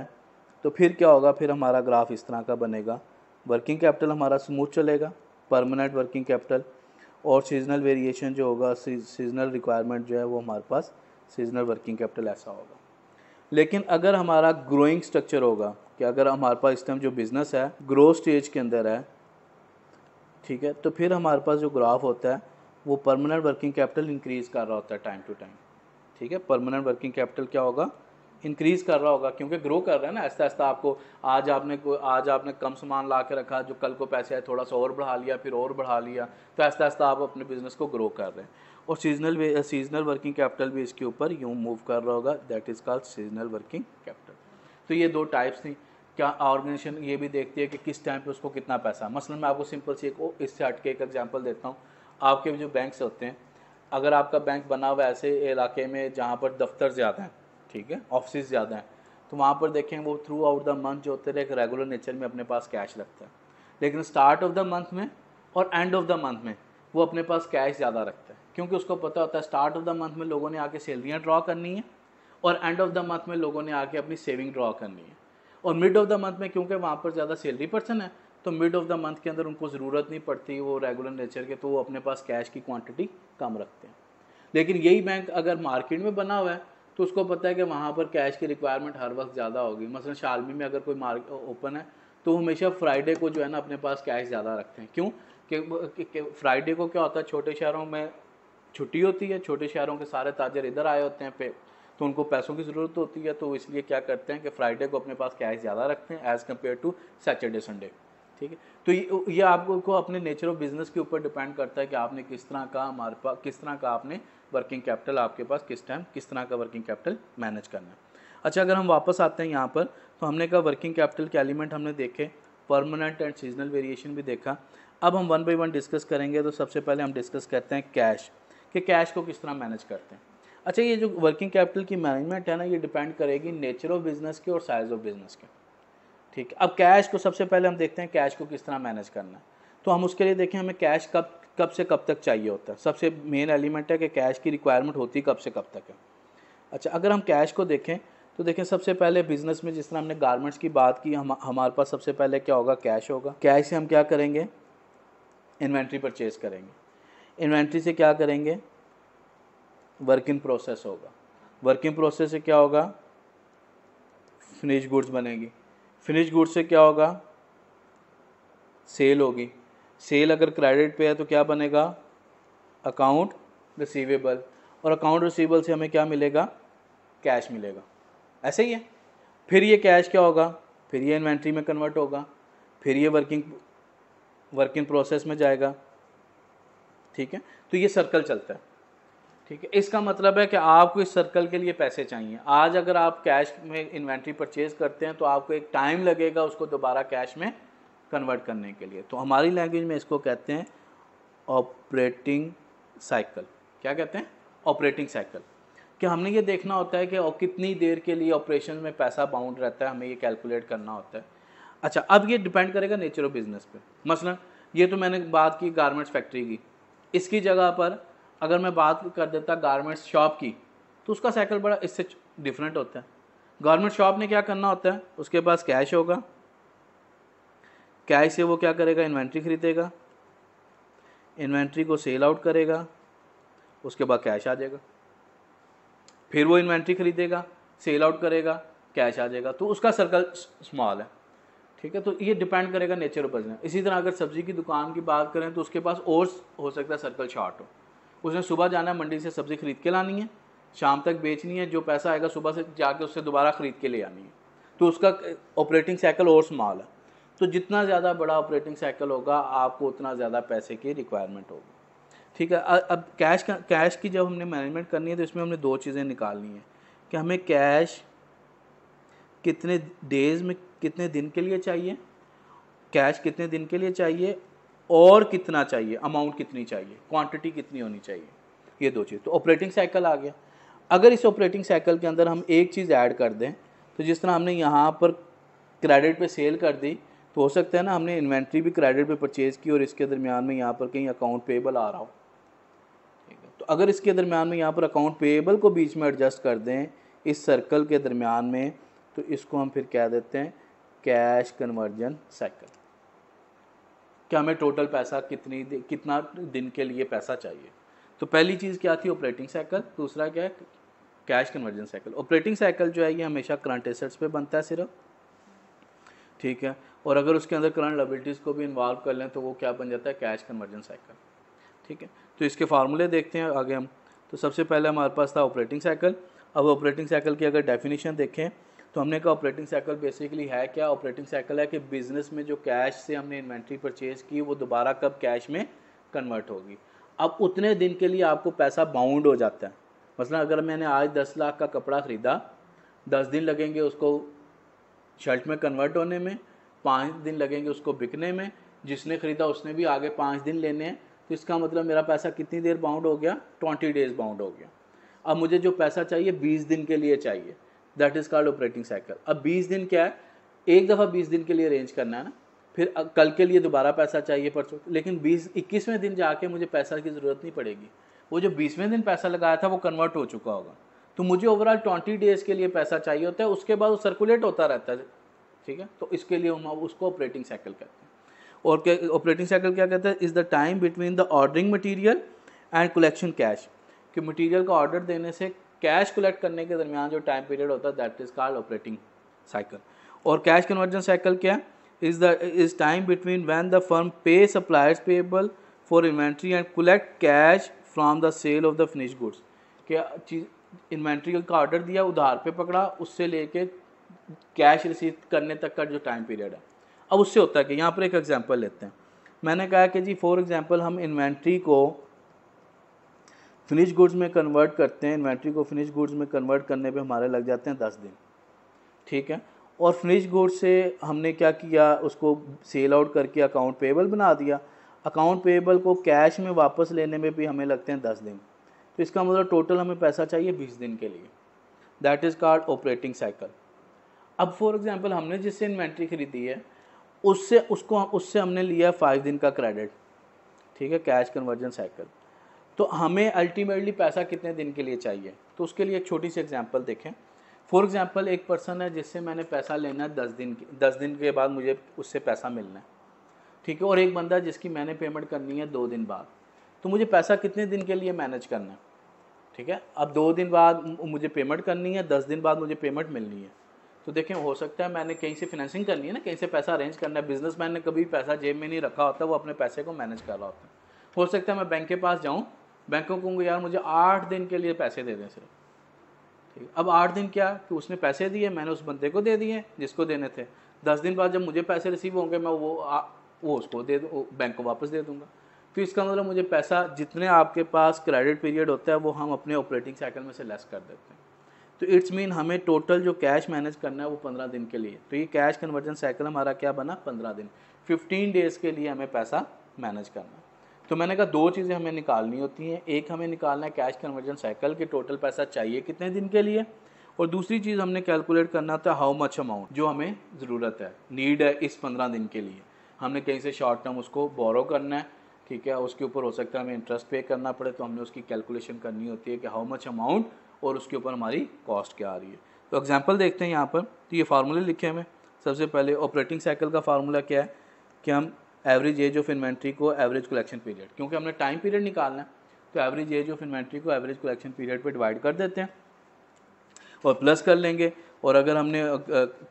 तो फिर क्या होगा फिर हमारा ग्राफ इस तरह का बनेगा वर्किंग कैपिटल हमारा स्मूथ चलेगा परमानेंट वर्किंग कैपिटल और सीजनल वेरिएशन जो होगा सीजनल रिक्वायरमेंट जो है वो हमारे पास सीजनल वर्किंग कैपिटल ऐसा होगा लेकिन अगर हमारा ग्रोइंग स्ट्रक्चर होगा कि अगर हमारे पास इस टाइम जो बिज़नेस है ग्रो स्टेज के अंदर है ठीक है तो फिर हमारे पास जो ग्राफ होता है वो परमानेंट वर्किंग कैपिटल इंक्रीज़ कर रहा होता है टाइम टू टाइम ठीक है परमानेंट वर्किंग कैपिटल क्या होगा इंक्रीज़ कर रहा होगा क्योंकि ग्रो कर रहा है ना ऐसा ऐसा आपको आज आपने को आज आपने कम सामान ला के रखा जो कल को पैसे आए थोड़ा सा और बढ़ा लिया फिर और बढ़ा लिया तो ऐसा ऐसा आप अपने बिजनेस को ग्रो कर रहे हैं और सीजनल सीजनल वर्किंग कैपिटल भी इसके ऊपर यूँ मूव कर रहा होगा that is called seasonal working capital तो ये दो टाइप्स थी क्या ऑर्गेनाइजेशन ये भी देखती है कि किस टाइम पे उसको कितना पैसा मसलन मैं आपको सिंपल सी एक इससे हट के एक एग्जाम्पल देता हूँ आपके जो बैंक से होते हैं अगर आपका बैंक बना हुआ ऐसे इलाके में जहाँ पर दफ्तर ज़्यादा हैं ठीक है ऑफिस ज़्यादा हैं तो वहाँ पर देखें वो थ्रू आउट द मंथ जो होते हैं एक रेगुलर नेचर में अपने पास कैश रखता है लेकिन स्टार्ट ऑफ द मंथ में और एंड ऑफ द मंथ में वो अपने पास कैश ज़्यादा रखता है क्योंकि उसको पता होता है स्टार्ट ऑफ द मंथ में लोगों ने आके सैलरियाँ ड्रॉ करनी है और एंड ऑफ द मंथ में लोगों ने आके अपनी सेविंग ड्रॉ करनी है और मिड ऑफ द मंथ में क्योंकि वहाँ पर ज़्यादा सैलरी पर्सन है तो मिड ऑफ द मंथ के अंदर उनको ज़रूरत नहीं पड़ती वो रेगुलर नेचर के तो वो अपने पास कैश की क्वांटिटी कम रखते हैं लेकिन यही बैंक अगर मार्केट में बना हुआ है तो उसको पता है कि वहाँ पर कैश की रिक्वायरमेंट हर वक्त ज़्यादा होगी मसलन शालमी में अगर कोई मार्क ओपन है तो हमेशा फ्राइडे को जो है ना अपने पास कैश ज़्यादा रखते हैं क्यों क्योंकि फ्राइडे को क्या होता है छोटे शहरों में छुट्टी होती है छोटे शहरों के सारे ताजर इधर आए होते हैं पे तो उनको पैसों की ज़रूरत होती है तो इसलिए क्या करते हैं कि फ्राइडे को अपने पास कैश ज़्यादा रखते हैं as compare to Saturday Sunday ठीक है तो ये, ये आपको अपने नेचर ऑफ बिजनेस के ऊपर डिपेंड करता है कि आपने किस तरह का हमारे पास किस तरह का आपने वर्किंग कैपिटल आपके पास किस टाइम किस तरह का वर्किंग कैपिटल मैनेज करना है अच्छा अगर हम वापस आते हैं यहाँ पर तो हमने कहा वर्किंग कैपिटल के एलिमेंट हमने देखे परमानेंट एंड सीजनल वेरिएशन भी देखा अब हम वन बाई वन डिस्कस करेंगे तो सबसे पहले हम डिस्कस करते हैं कैश कि कैश को किस तरह मैनेज करते हैं अच्छा ये जो वर्किंग कैपिटल की मैनेजमेंट है ना ये डिपेंड करेगी नेचर ऑफ बिजनेस के और साइज़ ऑफ बिजनेस के ठीक है अब कैश को सबसे पहले हम देखते हैं कैश को किस तरह मैनेज करना है तो हम उसके लिए देखें हमें कैश कब कब से कब तक चाहिए होता है सबसे मेन एलिमेंट है कि कैश की रिक्वायरमेंट होती कब से कब तक है अच्छा अगर हम कैश को देखें तो देखें सबसे पहले बिज़नेस में जिस तरह हमने गारमेंट्स की बात की हम हमारे पास सबसे पहले क्या होगा कैश होगा कैश से हम क्या करेंगे इन्वेंट्री परचेज़ करेंगे इन्वेंट्री से क्या करेंगे वर्क इन प्रोसेस होगा वर्क इन प्रोसेस से क्या होगा फिनिश गुड्स बनेगी फिनिश गुड से क्या होगा सेल होगी सेल अगर क्रेडिट पे है तो क्या बनेगा अकाउंट रिसीवेबल और अकाउंट रिसीवेबल से हमें क्या मिलेगा कैश मिलेगा ऐसे ही है फिर ये कैश क्या होगा फिर ये इन्वेंट्री में कन्वर्ट होगा फिर ये वर्किंग वर्किंग प्रोसेस में जाएगा ठीक है तो ये सर्कल चलता है ठीक है इसका मतलब है कि आपको इस सर्कल के लिए पैसे चाहिए आज अगर आप कैश में इन्वेंट्री परचेज करते हैं तो आपको एक टाइम लगेगा उसको दोबारा कैश में कन्वर्ट करने के लिए तो हमारी लैंग्वेज में इसको कहते हैं ऑपरेटिंग साइकिल क्या कहते हैं ऑपरेटिंग साइकिल कि हमने ये देखना होता है कि और कितनी देर के लिए ऑपरेशन में पैसा बाउंड रहता है हमें ये कैलकुलेट करना होता है अच्छा अब ये डिपेंड करेगा नेचर ऑफ बिज़नेस पे मसलन ये तो मैंने बात की गारमेंट्स फैक्ट्री की इसकी जगह पर अगर मैं बात कर देता गारमेंट्स शॉप की तो उसका साइकिल बड़ा इससे डिफरेंट होता है गारमेंट शॉप ने क्या करना होता है उसके पास कैश होगा कैश से वो क्या करेगा इन्वेंट्री खरीदेगा इन्वेंट्री को सेल आउट करेगा उसके बाद कैश आ जाएगा फिर वो इन्वेंट्री खरीदेगा सेल आउट करेगा कैश आ जाएगा तो उसका सर्कल स्मॉल है ठीक है तो ये डिपेंड करेगा नेचर ऑफ बिजनेस इसी तरह अगर सब्जी की दुकान की बात करें तो उसके पास और हो सकता है सर्कल शॉर्ट हो उसने सुबह जाना है मंडी से सब्ज़ी खरीद के लानी है शाम तक बेचनी है जो पैसा आएगा सुबह से जाके उससे दोबारा ख़रीद के ले आनी है तो उसका ऑपरेटिंग साइकिल और स्मॉल है तो जितना ज़्यादा बड़ा ऑपरेटिंग साइकिल होगा आपको उतना ज़्यादा पैसे की रिक्वायरमेंट होगी ठीक है अब कैश का कैश की जब हमने मैनेजमेंट करनी है तो इसमें हमने दो चीज़ें निकालनी है कि हमें कैश कितने डेज में कितने दिन के लिए चाहिए कैश कितने दिन के लिए चाहिए और कितना चाहिए अमाउंट कितनी चाहिए क्वांटिटी कितनी होनी चाहिए ये दो चीज़ तो ऑपरेटिंग साइकिल आ गया अगर इस ऑपरेटिंग साइकिल के अंदर हम एक चीज़ ऐड कर दें तो जिस तरह हमने यहाँ पर क्रेडिट पे सेल कर दी तो हो सकता है ना हमने इन्वेंट्री भी क्रेडिट पे परचेज़ की और इसके दरमियान में यहाँ पर कहीं अकाउंट पेबल आ रहा हो तो अगर इसके दरमियान में यहाँ पर अकाउंट पेबल को बीच में एडजस्ट कर दें इस सर्कल के दरमियान में तो इसको हम फिर कह देते हैं कैश कन्वर्जन साइकिल कि हमें टोटल पैसा कितनी कितना दिन के लिए पैसा चाहिए तो पहली चीज़ क्या थी ऑपरेटिंग साइकिल दूसरा क्या है cash conversion cycle operating cycle जो है ये हमेशा करंट एसेट्स पे बनता है सिर्फ ठीक है और अगर उसके अंदर करंट लाइबिलिटीज़ को भी इन्वॉल्व कर लें तो वो क्या बन जाता है कैश कन्वर्जन साइकिल ठीक है तो इसके फार्मूले देखते हैं आगे हम तो सबसे पहले हमारे पास था ऑपरेटिंग साइकिल अब ऑपरेटिंग साइकिल की अगर डेफिनेशन देखें तो हमने कहा ऑपरेटिंग साइकिल बेसिकली है क्या ऑपरेटिंग साइकिल है कि बिज़नेस में जो कैश से हमने इन्वेंट्री परचेज़ की वो दोबारा कब कैश में कन्वर्ट होगी अब उतने दिन के लिए आपको पैसा बाउंड हो जाता है मसला मतलब अगर मैंने आज दस लाख का कपड़ा ख़रीदा दस दिन लगेंगे उसको शर्ट में कन्वर्ट होने में पाँच दिन लगेंगे उसको बिकने में जिसने ख़रीदा उसने भी आगे पाँच दिन लेने हैं तो इसका मतलब मेरा पैसा कितनी देर बाउंड हो गया ट्वेंटी डेज़ बाउंड हो गया अब मुझे जो पैसा चाहिए बीस दिन के लिए चाहिए that is called operating cycle अब बीस दिन क्या है एक दफ़ा बीस दिन के लिए अरेंज करना है ना फिर कल के लिए दोबारा पैसा चाहिए परसों लेकिन बीस इक्कीसवें दिन जाके मुझे पैसा की ज़रूरत नहीं पड़ेगी वो जो बीसवें दिन पैसा लगाया था वो कन्वर्ट हो चुका होगा तो मुझे ओवरऑल ट्वेंटी डेज़ के लिए पैसा चाहिए होता है उसके बाद वो सर्कुलेट होता रहता है ठीक है तो इसके लिए हम उसको ऑपरेटिंग साइकिल कहते हैं और क्या ऑपरेटिंग साइकिल क्या कहते हैं is the time between the ordering material and collection cash कि मटेरियल का ऑर्डर देने से कैश कलेक्ट करने के दरमियान जो टाइम पीरियड होता है that is called operating cycle और कैश कन्वर्जन साइकिल क्या है is the is time between when the firm pay suppliers payable for inventory and collect cash from the sale of the finish goods क्या चीज़ इन्वेंट्री का ऑर्डर दिया उधार पे पकड़ा उससे लेके कैश रिसीव करने तक का जो टाइम पीरियड है अब उससे होता है कि यहाँ पर एक एग्जाम्पल लेते हैं मैंने कहा कि जी फॉर एग्जाम्पल हम इन्वेंट्री को फिनिश गुड्स में कन्वर्ट करते हैं इन्वेंट्री को फिनिश गुड्स में कन्वर्ट करने पे हमारे लग जाते हैं दस दिन ठीक है और फिनिश गुड्स से हमने क्या किया उसको सेल आउट करके अकाउंट पेबल बना दिया अकाउंट पेबल को कैश में वापस लेने में भी हमें लगते हैं दस दिन तो इसका मतलब टोटल हमें पैसा चाहिए बीस दिन के लिए that is called operating cycle अब फॉर एग्ज़ाम्पल हमने जिससे इन्वेंट्री खरीदी है उससे उसको उससे हमने लिया फाइव दिन का क्रेडिट ठीक है कैश कन्वर्जन साइकिल तो हमें अल्टीमेटली पैसा कितने दिन के लिए चाहिए तो उसके लिए एक छोटी सी एग्जाम्पल देखें फॉर एग्ज़ाम्पल एक पर्सन है जिससे मैंने पैसा लेना है दस दिन के दस दिन के बाद मुझे उससे पैसा मिलना है ठीक है और एक बंदा जिसकी मैंने पेमेंट करनी है दो दिन बाद तो मुझे पैसा कितने दिन के लिए मैनेज करना है ठीक है अब दो दिन बाद मुझे पेमेंट करनी है दस दिन बाद मुझे पेमेंट मिलनी है तो देखें हो सकता है मैंने कहीं से फिनेंसिंग करनी है ना कहीं से पैसा अरेंज करना है बिजनेस मैन ने कभी पैसा जेब में नहीं रखा होता वो अपने पैसे को मैनेज कर रहा होता है हो सकता है मैं बैंक के पास जाऊँ बैंकों को यार मुझे आठ दिन के लिए पैसे दे दें सिर्फ ठीक अब आठ दिन क्या कि उसने पैसे दिए मैंने उस बंदे को दे दिए जिसको देने थे दस दिन बाद जब मुझे पैसे रिसीव होंगे मैं वो आ, वो उसको दे बैंक को वापस दे दूँगा तो इसका मतलब मुझे पैसा जितने आपके पास क्रेडिट पीरियड होता है वो हम अपने ऑपरेटिंग साइकिल में से लेस कर देते हैं तो इट्स मीन हमें टोटल जो कैश मैनेज करना है वो पंद्रह दिन के लिए तो ये कैश कन्वर्जन साइकिल हमारा क्या बना पंद्रह दिन फिफ्टीन डेज़ के लिए हमें पैसा मैनेज करना तो मैंने कहा दो चीज़ें हमें निकालनी होती हैं एक हमें निकालना है कैश कन्वर्जन साइकिल के टोटल पैसा चाहिए कितने दिन के लिए और दूसरी चीज़ हमने कैलकुलेट करना था हाउ मच अमाउंट जो हमें ज़रूरत है नीड है इस पंद्रह दिन के लिए हमने कहीं से शॉर्ट टर्म उसको बोरो करना है ठीक है उसके ऊपर हो सकता है हमें इंटरेस्ट पे करना पड़े तो हमने उसकी कैलकुलेशन करनी होती है कि हाउ मच अमाउंट और उसके ऊपर हमारी कॉस्ट क्या आ रही है तो एग्जाम्पल देखते हैं यहाँ पर तो ये फार्मूले लिखे हमें सबसे पहले ऑपरेटिंग साइकिल का फार्मूला क्या है कि हम एवरेज एज ऑफ इन्वेंट्री को एवरेज कलेक्शन पीरियड क्योंकि हमने टाइम पीरियड निकालना है तो एवरेज एज ऑफ इन्वेंट्री को एवरेज कलेक्शन पीरियड पे डिवाइड कर देते हैं और प्लस कर लेंगे और अगर हमने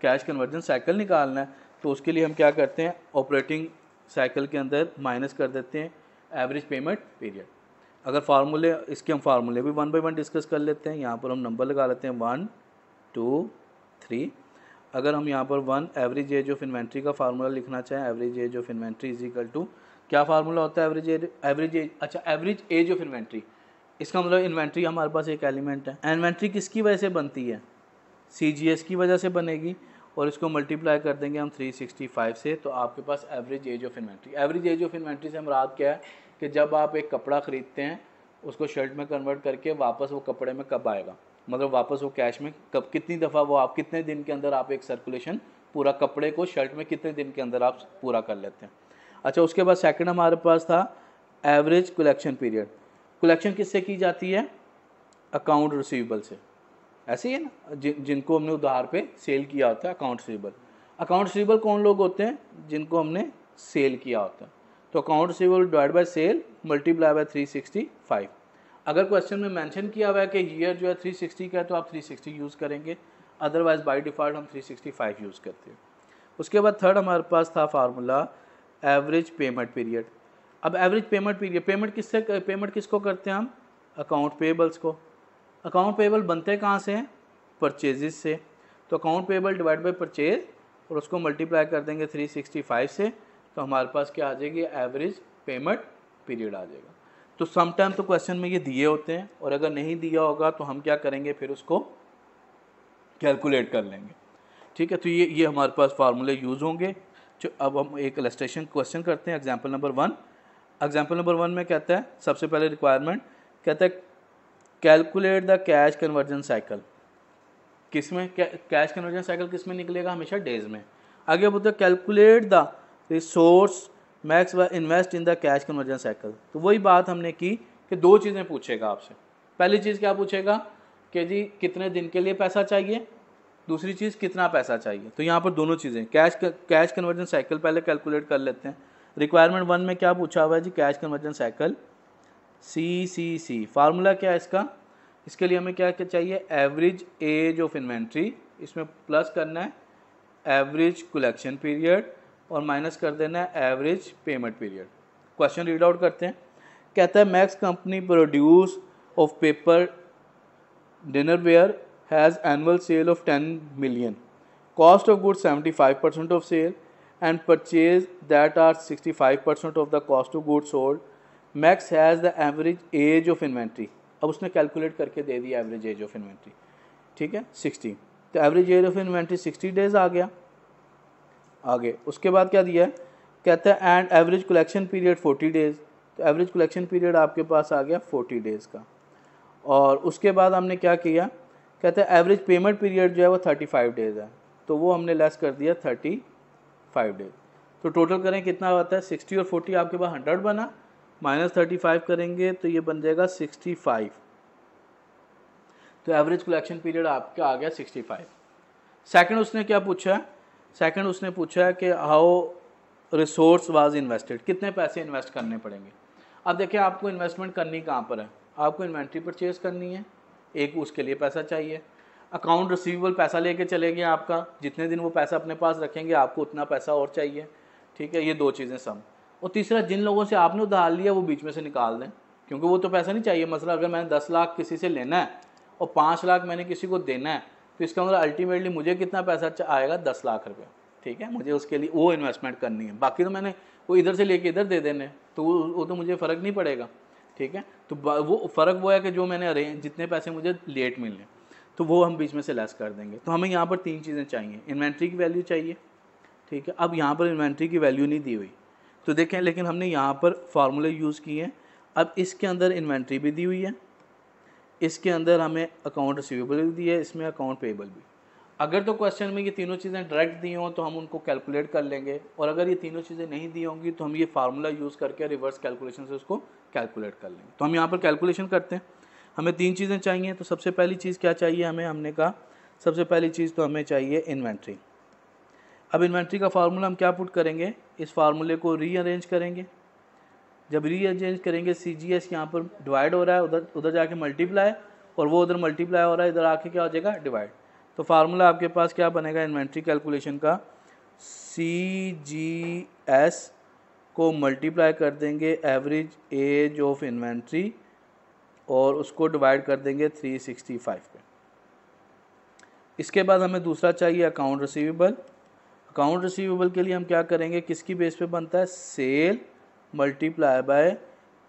कैश कन्वर्जन साइकिल निकालना है तो उसके लिए हम क्या करते हैं ऑपरेटिंग साइकिल के अंदर माइनस कर देते हैं एवरेज पेमेंट पीरियड अगर फार्मूले इसके हम फार्मूले भी वन बाई वन डिस्कस कर लेते हैं यहाँ पर हम नंबर लगा लेते हैं वन टू थ्री अगर हम यहाँ पर one average age of inventory का फार्मूला लिखना चाहें average age of inventory is equal to क्या फार्मूला होता है एवरेज एज एवरेज एज अच्छा एवरेज एज ऑफ इन्वेंट्री इसका मतलब इन्वेंट्री हमारे पास एक एलिमेंट है इन्वेंट्री किसकी वजह से बनती है सी जी एस की वजह से बनेगी और इसको मल्टीप्लाई कर देंगे हम 365 से तो आपके पास average age of inventory average age of inventory से मुराद क्या है कि जब आप एक कपड़ा ख़रीदते हैं उसको शर्ट में कन्वर्ट करके वापस वो कपड़े में कब आएगा मतलब वापस वो कैश में कब कितनी दफ़ा वो आप कितने दिन के अंदर आप एक सर्कुलेशन पूरा कपड़े को शर्ट में कितने दिन के अंदर आप पूरा कर लेते हैं अच्छा उसके बाद सेकंड हमारे पास था एवरेज कलेक्शन पीरियड कलेक्शन किससे की जाती है अकाउंट रिसीवेबल से ऐसे ही है ना जि, जिनको हमने उधार पे सेल किया होता है अकाउंट रिसीवेबल अकाउंट रिसीवेबल कौन लोग होते हैं जिनको हमने सेल किया होता है तो account receivable divide by sale multiply by three sixty five अगर क्वेश्चन में मेंशन किया हुआ है कि ईयर जो है 360 का है तो आप 360 यूज़ करेंगे अदरवाइज बाय डिफ़ॉल्ट हम 365 यूज़ करते हैं उसके बाद थर्ड हमारे पास था फार्मूला एवरेज पेमेंट पीरियड अब एवरेज पेमेंट पीरियड पेमेंट किससे पेमेंट किसको करते हैं हम अकाउंट पेबल्स को अकाउंट पेबल बनते कहाँ से हैं परचेजेज से तो account payable divide by purchase और उसको मल्टीप्लाई कर देंगे 365 से तो हमारे पास क्या आ जाएगी एवरेज पेमेंट पीरियड आ जाएगा तो समटाइम तो क्वेश्चन में ये दिए होते हैं और अगर नहीं दिया होगा तो हम क्या करेंगे फिर उसको कैलकुलेट कर लेंगे ठीक है तो ये ये हमारे पास फार्मूले यूज़ होंगे जो अब हम एक इलस्ट्रेशन क्वेश्चन करते हैं example number one example number one में कहता है सबसे पहले रिक्वायरमेंट कहता है calculate the cash conversion cycle किस में कैश कन्वर्जन साइकिल किस में निकलेगा हमेशा डेज में आगे बोलते calculate the resource Max we invest in the cash conversion cycle तो वही बात हमने की कि दो चीज़ें पूछेगा आपसे पहली चीज़ क्या पूछेगा कि जी कितने दिन के लिए पैसा चाहिए दूसरी चीज़ कितना पैसा चाहिए तो यहाँ पर दोनों चीज़ें कैश कैश कन्वर्जन साइकिल पहले कैलकुलेट कर लेते हैं रिक्वायरमेंट वन में क्या पूछा हुआ है जी cash conversion cycle C C C formula क्या है इसका इसके लिए हमें क्या क्या चाहिए एवरेज एज ऑफ इन्वेंट्री इसमें प्लस करना है एवरेज कलेक्शन पीरियड और माइनस कर देना है average payment period question read out करते हैं कहता है Max company produce of paper dinner ware has annual sale of ten million cost of good seventy five percent of sale and purchase that are sixty five percent of the cost of goods sold Max has the average age of inventory अब उसने कैलकुलेट करके दे दिया एवरेज एज ऑफ इन्वेंट्री ठीक है सिक्सटी तो average age of inventory sixty days आ गया आगे उसके बाद क्या दिया है कहते हैं and average collection period forty days तो एवरेज कलेक्शन पीरियड आपके पास आ गया फोर्टी डेज़ का और उसके बाद हमने क्या किया कहते हैं एवरेज पेमेंट पीरियड जो है वो थर्टी फाइव डेज़ है तो वो हमने लेस कर दिया थर्टी फाइव डेज तो टोटल करें कितना आता है सिक्सटी और फोर्टी आपके पास हंड्रेड बना माइनस थर्टी फाइव करेंगे तो ये बन जाएगा सिक्सटी फाइव तो एवरेज कलेक्शन पीरियड आपका आ गया सिक्सटी फाइव सेकेंड उसने क्या पूछा है सेकंड उसने पूछा कि हाउ रिसोर्स वाज इन्वेस्टेड कितने पैसे इन्वेस्ट करने पड़ेंगे अब देखिए आपको इन्वेस्टमेंट करनी कहाँ पर है आपको इन्वेंट्री परचेज़ करनी है एक उसके लिए पैसा चाहिए अकाउंट रिसीवेबल पैसा लेके चले गए आपका जितने दिन वो पैसा अपने पास रखेंगे आपको उतना पैसा और चाहिए ठीक है ये दो चीज़ें सब और तीसरा जिन लोगों से आपने उधार लिया वो बीच में से निकाल दें क्योंकि वो तो पैसा नहीं चाहिए मसला अगर मैंने दस लाख किसी से लेना है और पाँच लाख मैंने किसी को देना है तो इसका मतलब अल्टीमेटली मुझे कितना पैसा आएगा दस लाख रुपये ठीक है मुझे उसके लिए वो इन्वेस्टमेंट करनी है बाकी तो मैंने वो इधर से लेके इधर दे देने तो वो वो तो मुझे फ़र्क नहीं पड़ेगा ठीक है तो वो फ़र्क वो है कि जो मैंने अरे जितने पैसे मुझे लेट मिलने तो वो हम बीच में से लेस कर देंगे तो हमें यहाँ पर तीन चीज़ें चाहिए इन्वेंट्री की वैल्यू चाहिए ठीक है अब यहाँ पर इन्वेंट्री की वैल्यू नहीं दी हुई तो देखें लेकिन हमने यहाँ पर फार्मूले यूज़ किए हैं अब इसके अंदर इन्वेंट्री भी दी हुई है इसके अंदर हमें अकाउंट रिसिवेबल भी दिया है इसमें अकाउंट पेबल भी अगर तो क्वेश्चन में ये तीनों चीज़ें डायरेक्ट दी हों तो हम उनको कैलकुलेट कर लेंगे और अगर ये तीनों चीज़ें नहीं दी होंगी तो हम ये फार्मूला यूज़ करके रिवर्स कैलकुलेशन से उसको कैलकुलेट कर लेंगे तो हम यहाँ पर कैलकुलेशन करते हैं हमें तीन चीज़ें चाहिए तो सबसे पहली चीज़ क्या चाहिए हमें हमने कहा सबसे पहली चीज़ तो हमें चाहिए इन्वेंट्री अब इन्वेंट्री का फार्मूला हम क्या पुट करेंगे इस फार्मूले को रीअरेंज करेंगे जब रीअरेंज करेंगे सी जी एस यहाँ पर डिवाइड हो रहा है उधर उधर जाके मल्टीप्लाई और वो उधर मल्टीप्लाई हो रहा है इधर आके क्या हो जाएगा डिवाइड तो फार्मूला आपके पास क्या बनेगा इन्वेंट्री कैलकुलेशन का सी जी एस को मल्टीप्लाई कर देंगे एवरेज एज ऑफ इन्वेंट्री और उसको डिवाइड कर देंगे 365 पे इसके बाद हमें दूसरा चाहिए अकाउंट रिसीवेबल अकाउंट रिसीवेबल के लिए हम क्या करेंगे किसकी बेस पे बनता है sale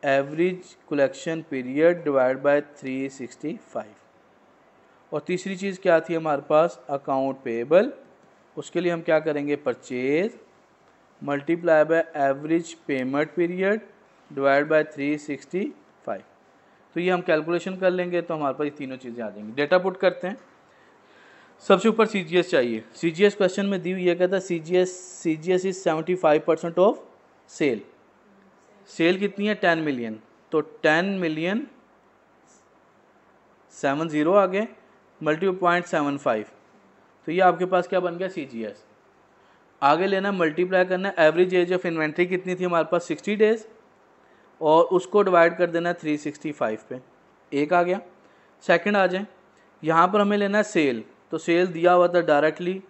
average by period divide by three sixty 365 और तीसरी चीज़ क्या थी हमारे पास अकाउंट पेबल उसके लिए हम क्या करेंगे purchase multiply by average payment period divide by 365 तो ये हम कैलकुलेशन कर लेंगे तो हमारे पास ये तीनों चीज़ें आ जाएंगी डेटा पुट करते हैं सबसे ऊपर सी जी एस चाहिए सी जी एस क्वेश्चन में दी हुई यह कहता है C G S C G S is seventy five percent of sale sale कितनी है टेन मिलियन तो टेन मिलियन सेवन ज़ीरो आ गए मल्टी पॉइंट सेवन फाइव तो ये आपके पास क्या बन गया सी जी एस आगे लेना मल्टीप्लाई करना एवरेज एज ऑफ इन्वेंट्री कितनी थी हमारे पास सिक्सटी डेज और उसको डिवाइड कर देना थ्री सिक्सटी फाइव पे एक आ गया सेकंड आ जाए यहाँ पर हमें लेना है सेल तो सेल दिया हुआ था डायरेक्टली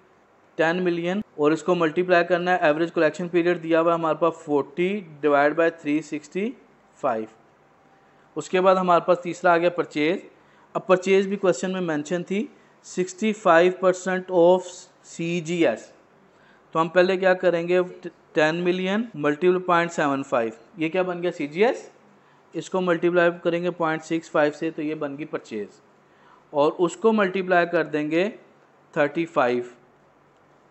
टेन मिलियन और इसको मल्टीप्लाई करना है एवरेज कलेक्शन पीरियड दिया हुआ है हमारे पास forty divide by three sixty five उसके बाद हमारे पास तीसरा आ गया परचेज अब परचेज भी क्वेश्चन में मेंशन थी sixty five percent of C G S तो हम पहले क्या करेंगे ten million multiple point seven five ये क्या बन गया सी जी एस इसको मल्टीप्लाई करेंगे पॉइंट सिक्स फाइव से तो ये बन गई परचेज और उसको मल्टीप्लाई कर देंगे thirty five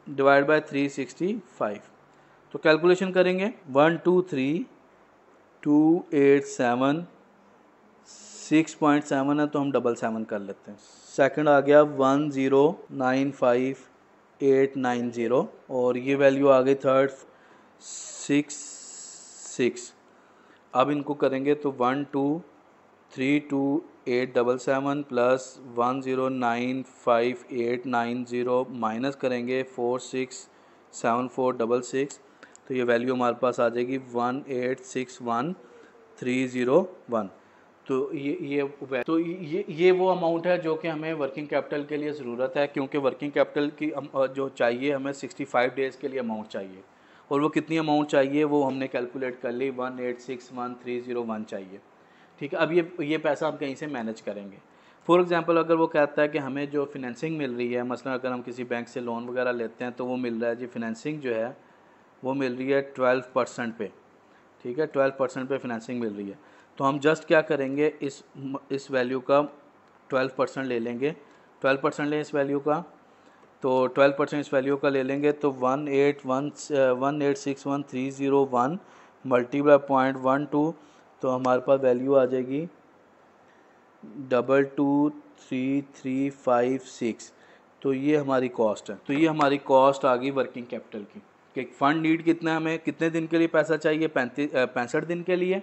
divide by three sixty five तो कैलकुलेशन करेंगे one two three two eight seven six point seven है तो हम डबल सेवन कर लेते हैं सेकंड आ गया one zero nine five eight nine zero और ये वैल्यू आ गई थर्ड सिक्स सिक्स अब इनको करेंगे तो one two three two eight double seven plus one zero nine five eight nine zero minus करेंगे four six seven four double six तो ये वैल्यू हमारे पास आ जाएगी one eight six one three zero one तो ये ये तो ये ये वो अमाउंट है जो कि हमें वर्किंग कैपिटल के लिए ज़रूरत है क्योंकि वर्किंग कैपिटल की जो चाहिए हमें सिक्सटी फाइव डेज़ के लिए अमाउंट चाहिए और वो कितनी अमाउंट चाहिए वो हमने कैलकुलेट कर ली one eight six one three zero one चाहिए ठीक है अब ये ये पैसा हम कहीं से मैनेज करेंगे फॉर एग्ज़ाम्पल अगर वो कहता है कि हमें जो फिनेंसिंग मिल रही है मसला अगर हम किसी बैंक से लोन वगैरह लेते हैं तो वो मिल रहा है जी फिनेंसिंग जो है वो मिल रही है ट्वेल्व परसेंट पे ठीक है ट्वेल्व परसेंट पे फिनेंसिंग मिल रही है तो हम जस्ट क्या करेंगे इस इस वैल्यू का ट्वेल्व परसेंट ले लेंगे ट्वेल्व परसेंट लें इस वैल्यू का तो ट्वेल्व परसेंट इस वैल्यू का ले लेंगे तो one eight one one eight six one three zero one multiply point one two तो हमारे पास वैल्यू आ जाएगी double two three three five six तो ये हमारी कॉस्ट है तो ये हमारी कॉस्ट आ गई वर्किंग कैपिटल की कि फ़ंड नीड कितना है हमें कितने दिन के लिए पैसा चाहिए पैंतीस पैंसठ दिन के लिए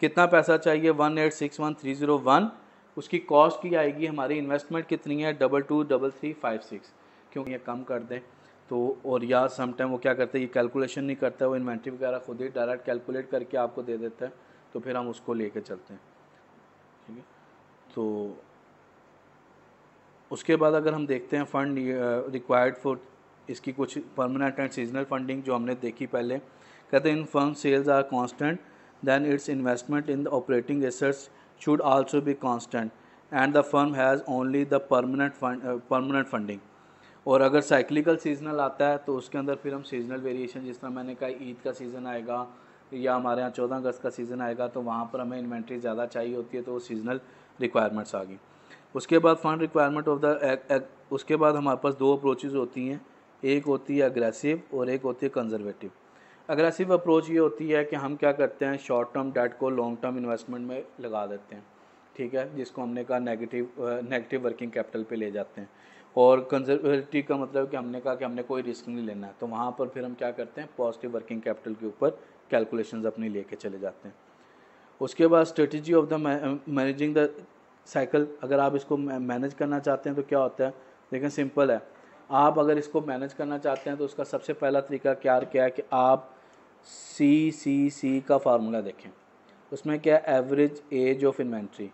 कितना पैसा चाहिए one eight six one three zero one उसकी कॉस्ट की आएगी हमारी इन्वेस्टमेंट कितनी है double two double three five six क्योंकि ये कम कर दें तो और या समटाइम वो क्या करते हैं ये कैलकुलेशन नहीं करता है वो इन्वेंट्री वगैरह खुद ही डायरेक्ट कैलकुलेट करके आपको दे देता है तो फिर हम उसको ले चलते हैं ठीक है तो उसके बाद अगर हम देखते हैं फ़ंड रिक्वायर्ड फॉर इसकी कुछ परमानेंट एंड सीजनल फंडिंग जो हमने देखी पहले कहते हैं in firm sales are constant then its investment in the operating assets should also be constant and the firm has only the permanent fund permanent funding और अगर साइक्लिकल सीजनल आता है तो उसके अंदर फिर हम सीजनल वेरिएशन जिस तरह मैंने कहा ईद का सीज़न आएगा या हमारे यहाँ चौदह अगस्त का सीज़न आएगा तो वहाँ पर हमें इन्वेंट्री ज़्यादा चाहिए होती है तो वो सीजनल रिक्वायरमेंट्स आ गई उसके बाद फंड रिक्वायरमेंट ऑफ द उसके बाद हमारे पास दो अप्रोचेज़ होती हैं एक होती है अग्रेसिव और एक होती है कंजर्वेटिव अग्रेसिव अप्रोच ये होती है कि हम क्या करते हैं शॉर्ट टर्म डेट को लॉन्ग टर्म इन्वेस्टमेंट में लगा देते हैं ठीक है जिसको हमने कहा नेगेटिव नेगेटिव वर्किंग कैपिटल पे ले जाते हैं और कंजर्वेटिव का मतलब कि हमने कहा कि हमने कोई रिस्क नहीं लेना है तो वहाँ पर फिर हम क्या करते हैं पॉजिटिव वर्किंग कैपिटल के ऊपर कैलकुलेशन अपनी लेके चले जाते हैं उसके बाद strategy of the managing the cycle अगर आप इसको मैनेज करना चाहते हैं तो क्या होता है लेकिन सिंपल है आप अगर इसको मैनेज करना चाहते हैं तो उसका सबसे पहला तरीका क्या क्या है कि आप सी सी सी का फार्मूला देखें उसमें क्या है average age of inventory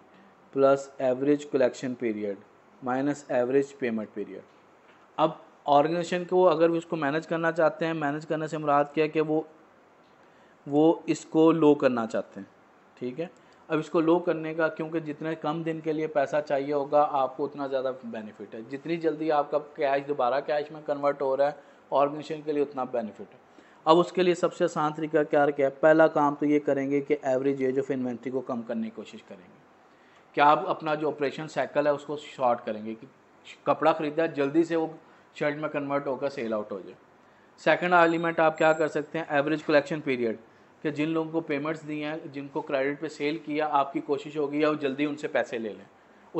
plus average collection period minus average payment period अब ऑर्गेनाइजेशन को अगर उसको मैनेज करना चाहते हैं मैनेज करने से मुराद क्या है कि वो वो इसको लो करना चाहते हैं ठीक है अब इसको लो करने का क्योंकि जितने कम दिन के लिए पैसा चाहिए होगा आपको उतना ज़्यादा बेनिफिट है जितनी जल्दी आपका कैश दोबारा कैश में कन्वर्ट हो रहा है ऑर्गेनाइजेशन के लिए उतना बेनिफिट है अब उसके लिए सबसे आसान तरीका क्या क्या है पहला काम तो ये करेंगे कि एवरेज एज ऑफ इन्वेंट्री को कम करने की कोशिश करेंगे क्या आप अपना जो ऑपरेशन साइकिल है उसको शॉर्ट करेंगे कि कपड़ा ख़रीदा जल्दी से वो शर्ट में कन्वर्ट होकर सेल आउट हो जाए सेकंड एलिमेंट आप क्या कर सकते हैं एवरेज कलेक्शन पीरियड कि जिन लोगों को पेमेंट्स दी हैं जिनको क्रेडिट पे सेल किया आपकी कोशिश होगी या वो जल्दी उनसे पैसे ले लें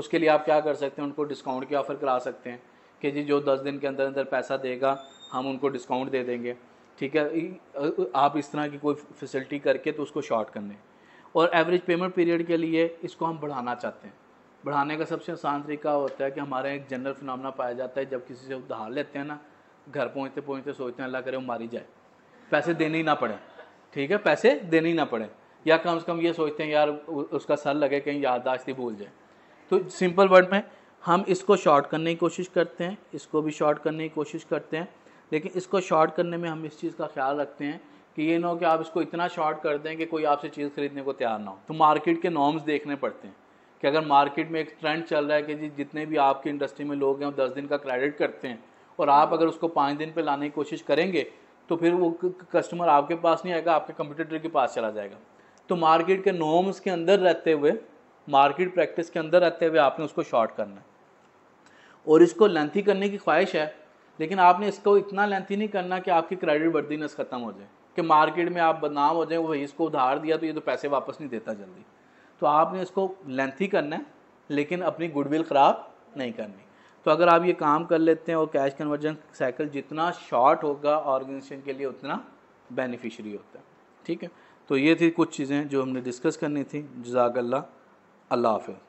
उसके लिए आप क्या कर सकते हैं उनको डिस्काउंट के ऑफ़र करा सकते हैं कि जी जो दस दिन के अंदर अंदर पैसा देगा हम उनको डिस्काउंट दे देंगे ठीक है आप इस तरह की कोई फैसिलिटी करके तो उसको शॉर्ट कर लें और एवरेज पेमेंट पीरियड के लिए इसको हम बढ़ाना चाहते हैं बढ़ाने का सबसे आसान तरीका होता है कि हमारे एक जनरल फिनमना पाया जाता है जब किसी से उधार लेते हैं ना घर पहुँचते पहुँचते सोचते हैं अल्लाह करे वो मारी जाए पैसे देने ही ना पड़े ठीक है पैसे देने ही ना पड़े या कम से कम ये सोचते हैं यार उसका सर लगे कहीं याददाश्त ही भूल जाए तो सिंपल वर्ड में हम इसको शॉर्ट करने की कोशिश करते हैं इसको भी शॉर्ट करने की कोशिश करते हैं लेकिन इसको शॉर्ट करने में हम इस चीज़ का ख्याल रखते हैं कि ये ना हो कि आप इसको इतना शॉर्ट कर दें कि कोई आपसे चीज़ खरीदने को तैयार ना हो तो मार्केट के नॉर्म्स देखने पड़ते हैं कि अगर मार्केट में एक ट्रेंड चल रहा है कि जी जितने भी आपकी इंडस्ट्री में लोग हैं वो दस दिन का क्रेडिट करते हैं और आप अगर उसको पाँच दिन पर लाने की कोशिश करेंगे तो फिर वो कस्टमर आपके पास नहीं आएगा आपके कंप्यूटर के पास चला जाएगा तो मार्केट के नॉर्म्स के अंदर रहते हुए मार्केट प्रैक्टिस के अंदर रहते हुए आपने उसको शॉर्ट करना है और इसको लेंथी करने की ख्वाहिश है लेकिन आपने इसको इतना लेंथी नहीं करना कि आपकी क्रेडिट वर्दीनेस ख़त्म हो जाए कि मार्केट में आप बदनाम हो जाए वही इसको उधार दिया तो ये तो पैसे वापस नहीं देता जल्दी तो आपने इसको लेंथी करना है लेकिन अपनी गुडविल ख़राब नहीं करनी तो अगर आप ये काम कर लेते हैं और कैश कन्वर्जन साइकिल जितना शॉर्ट होगा ऑर्गेनाइजेशन के लिए उतना बेनिफिशरी होता है ठीक है तो ये थी कुछ चीज़ें जो हमने डिस्कस करनी थी जजाकल्ला अल्लाह हाफिज़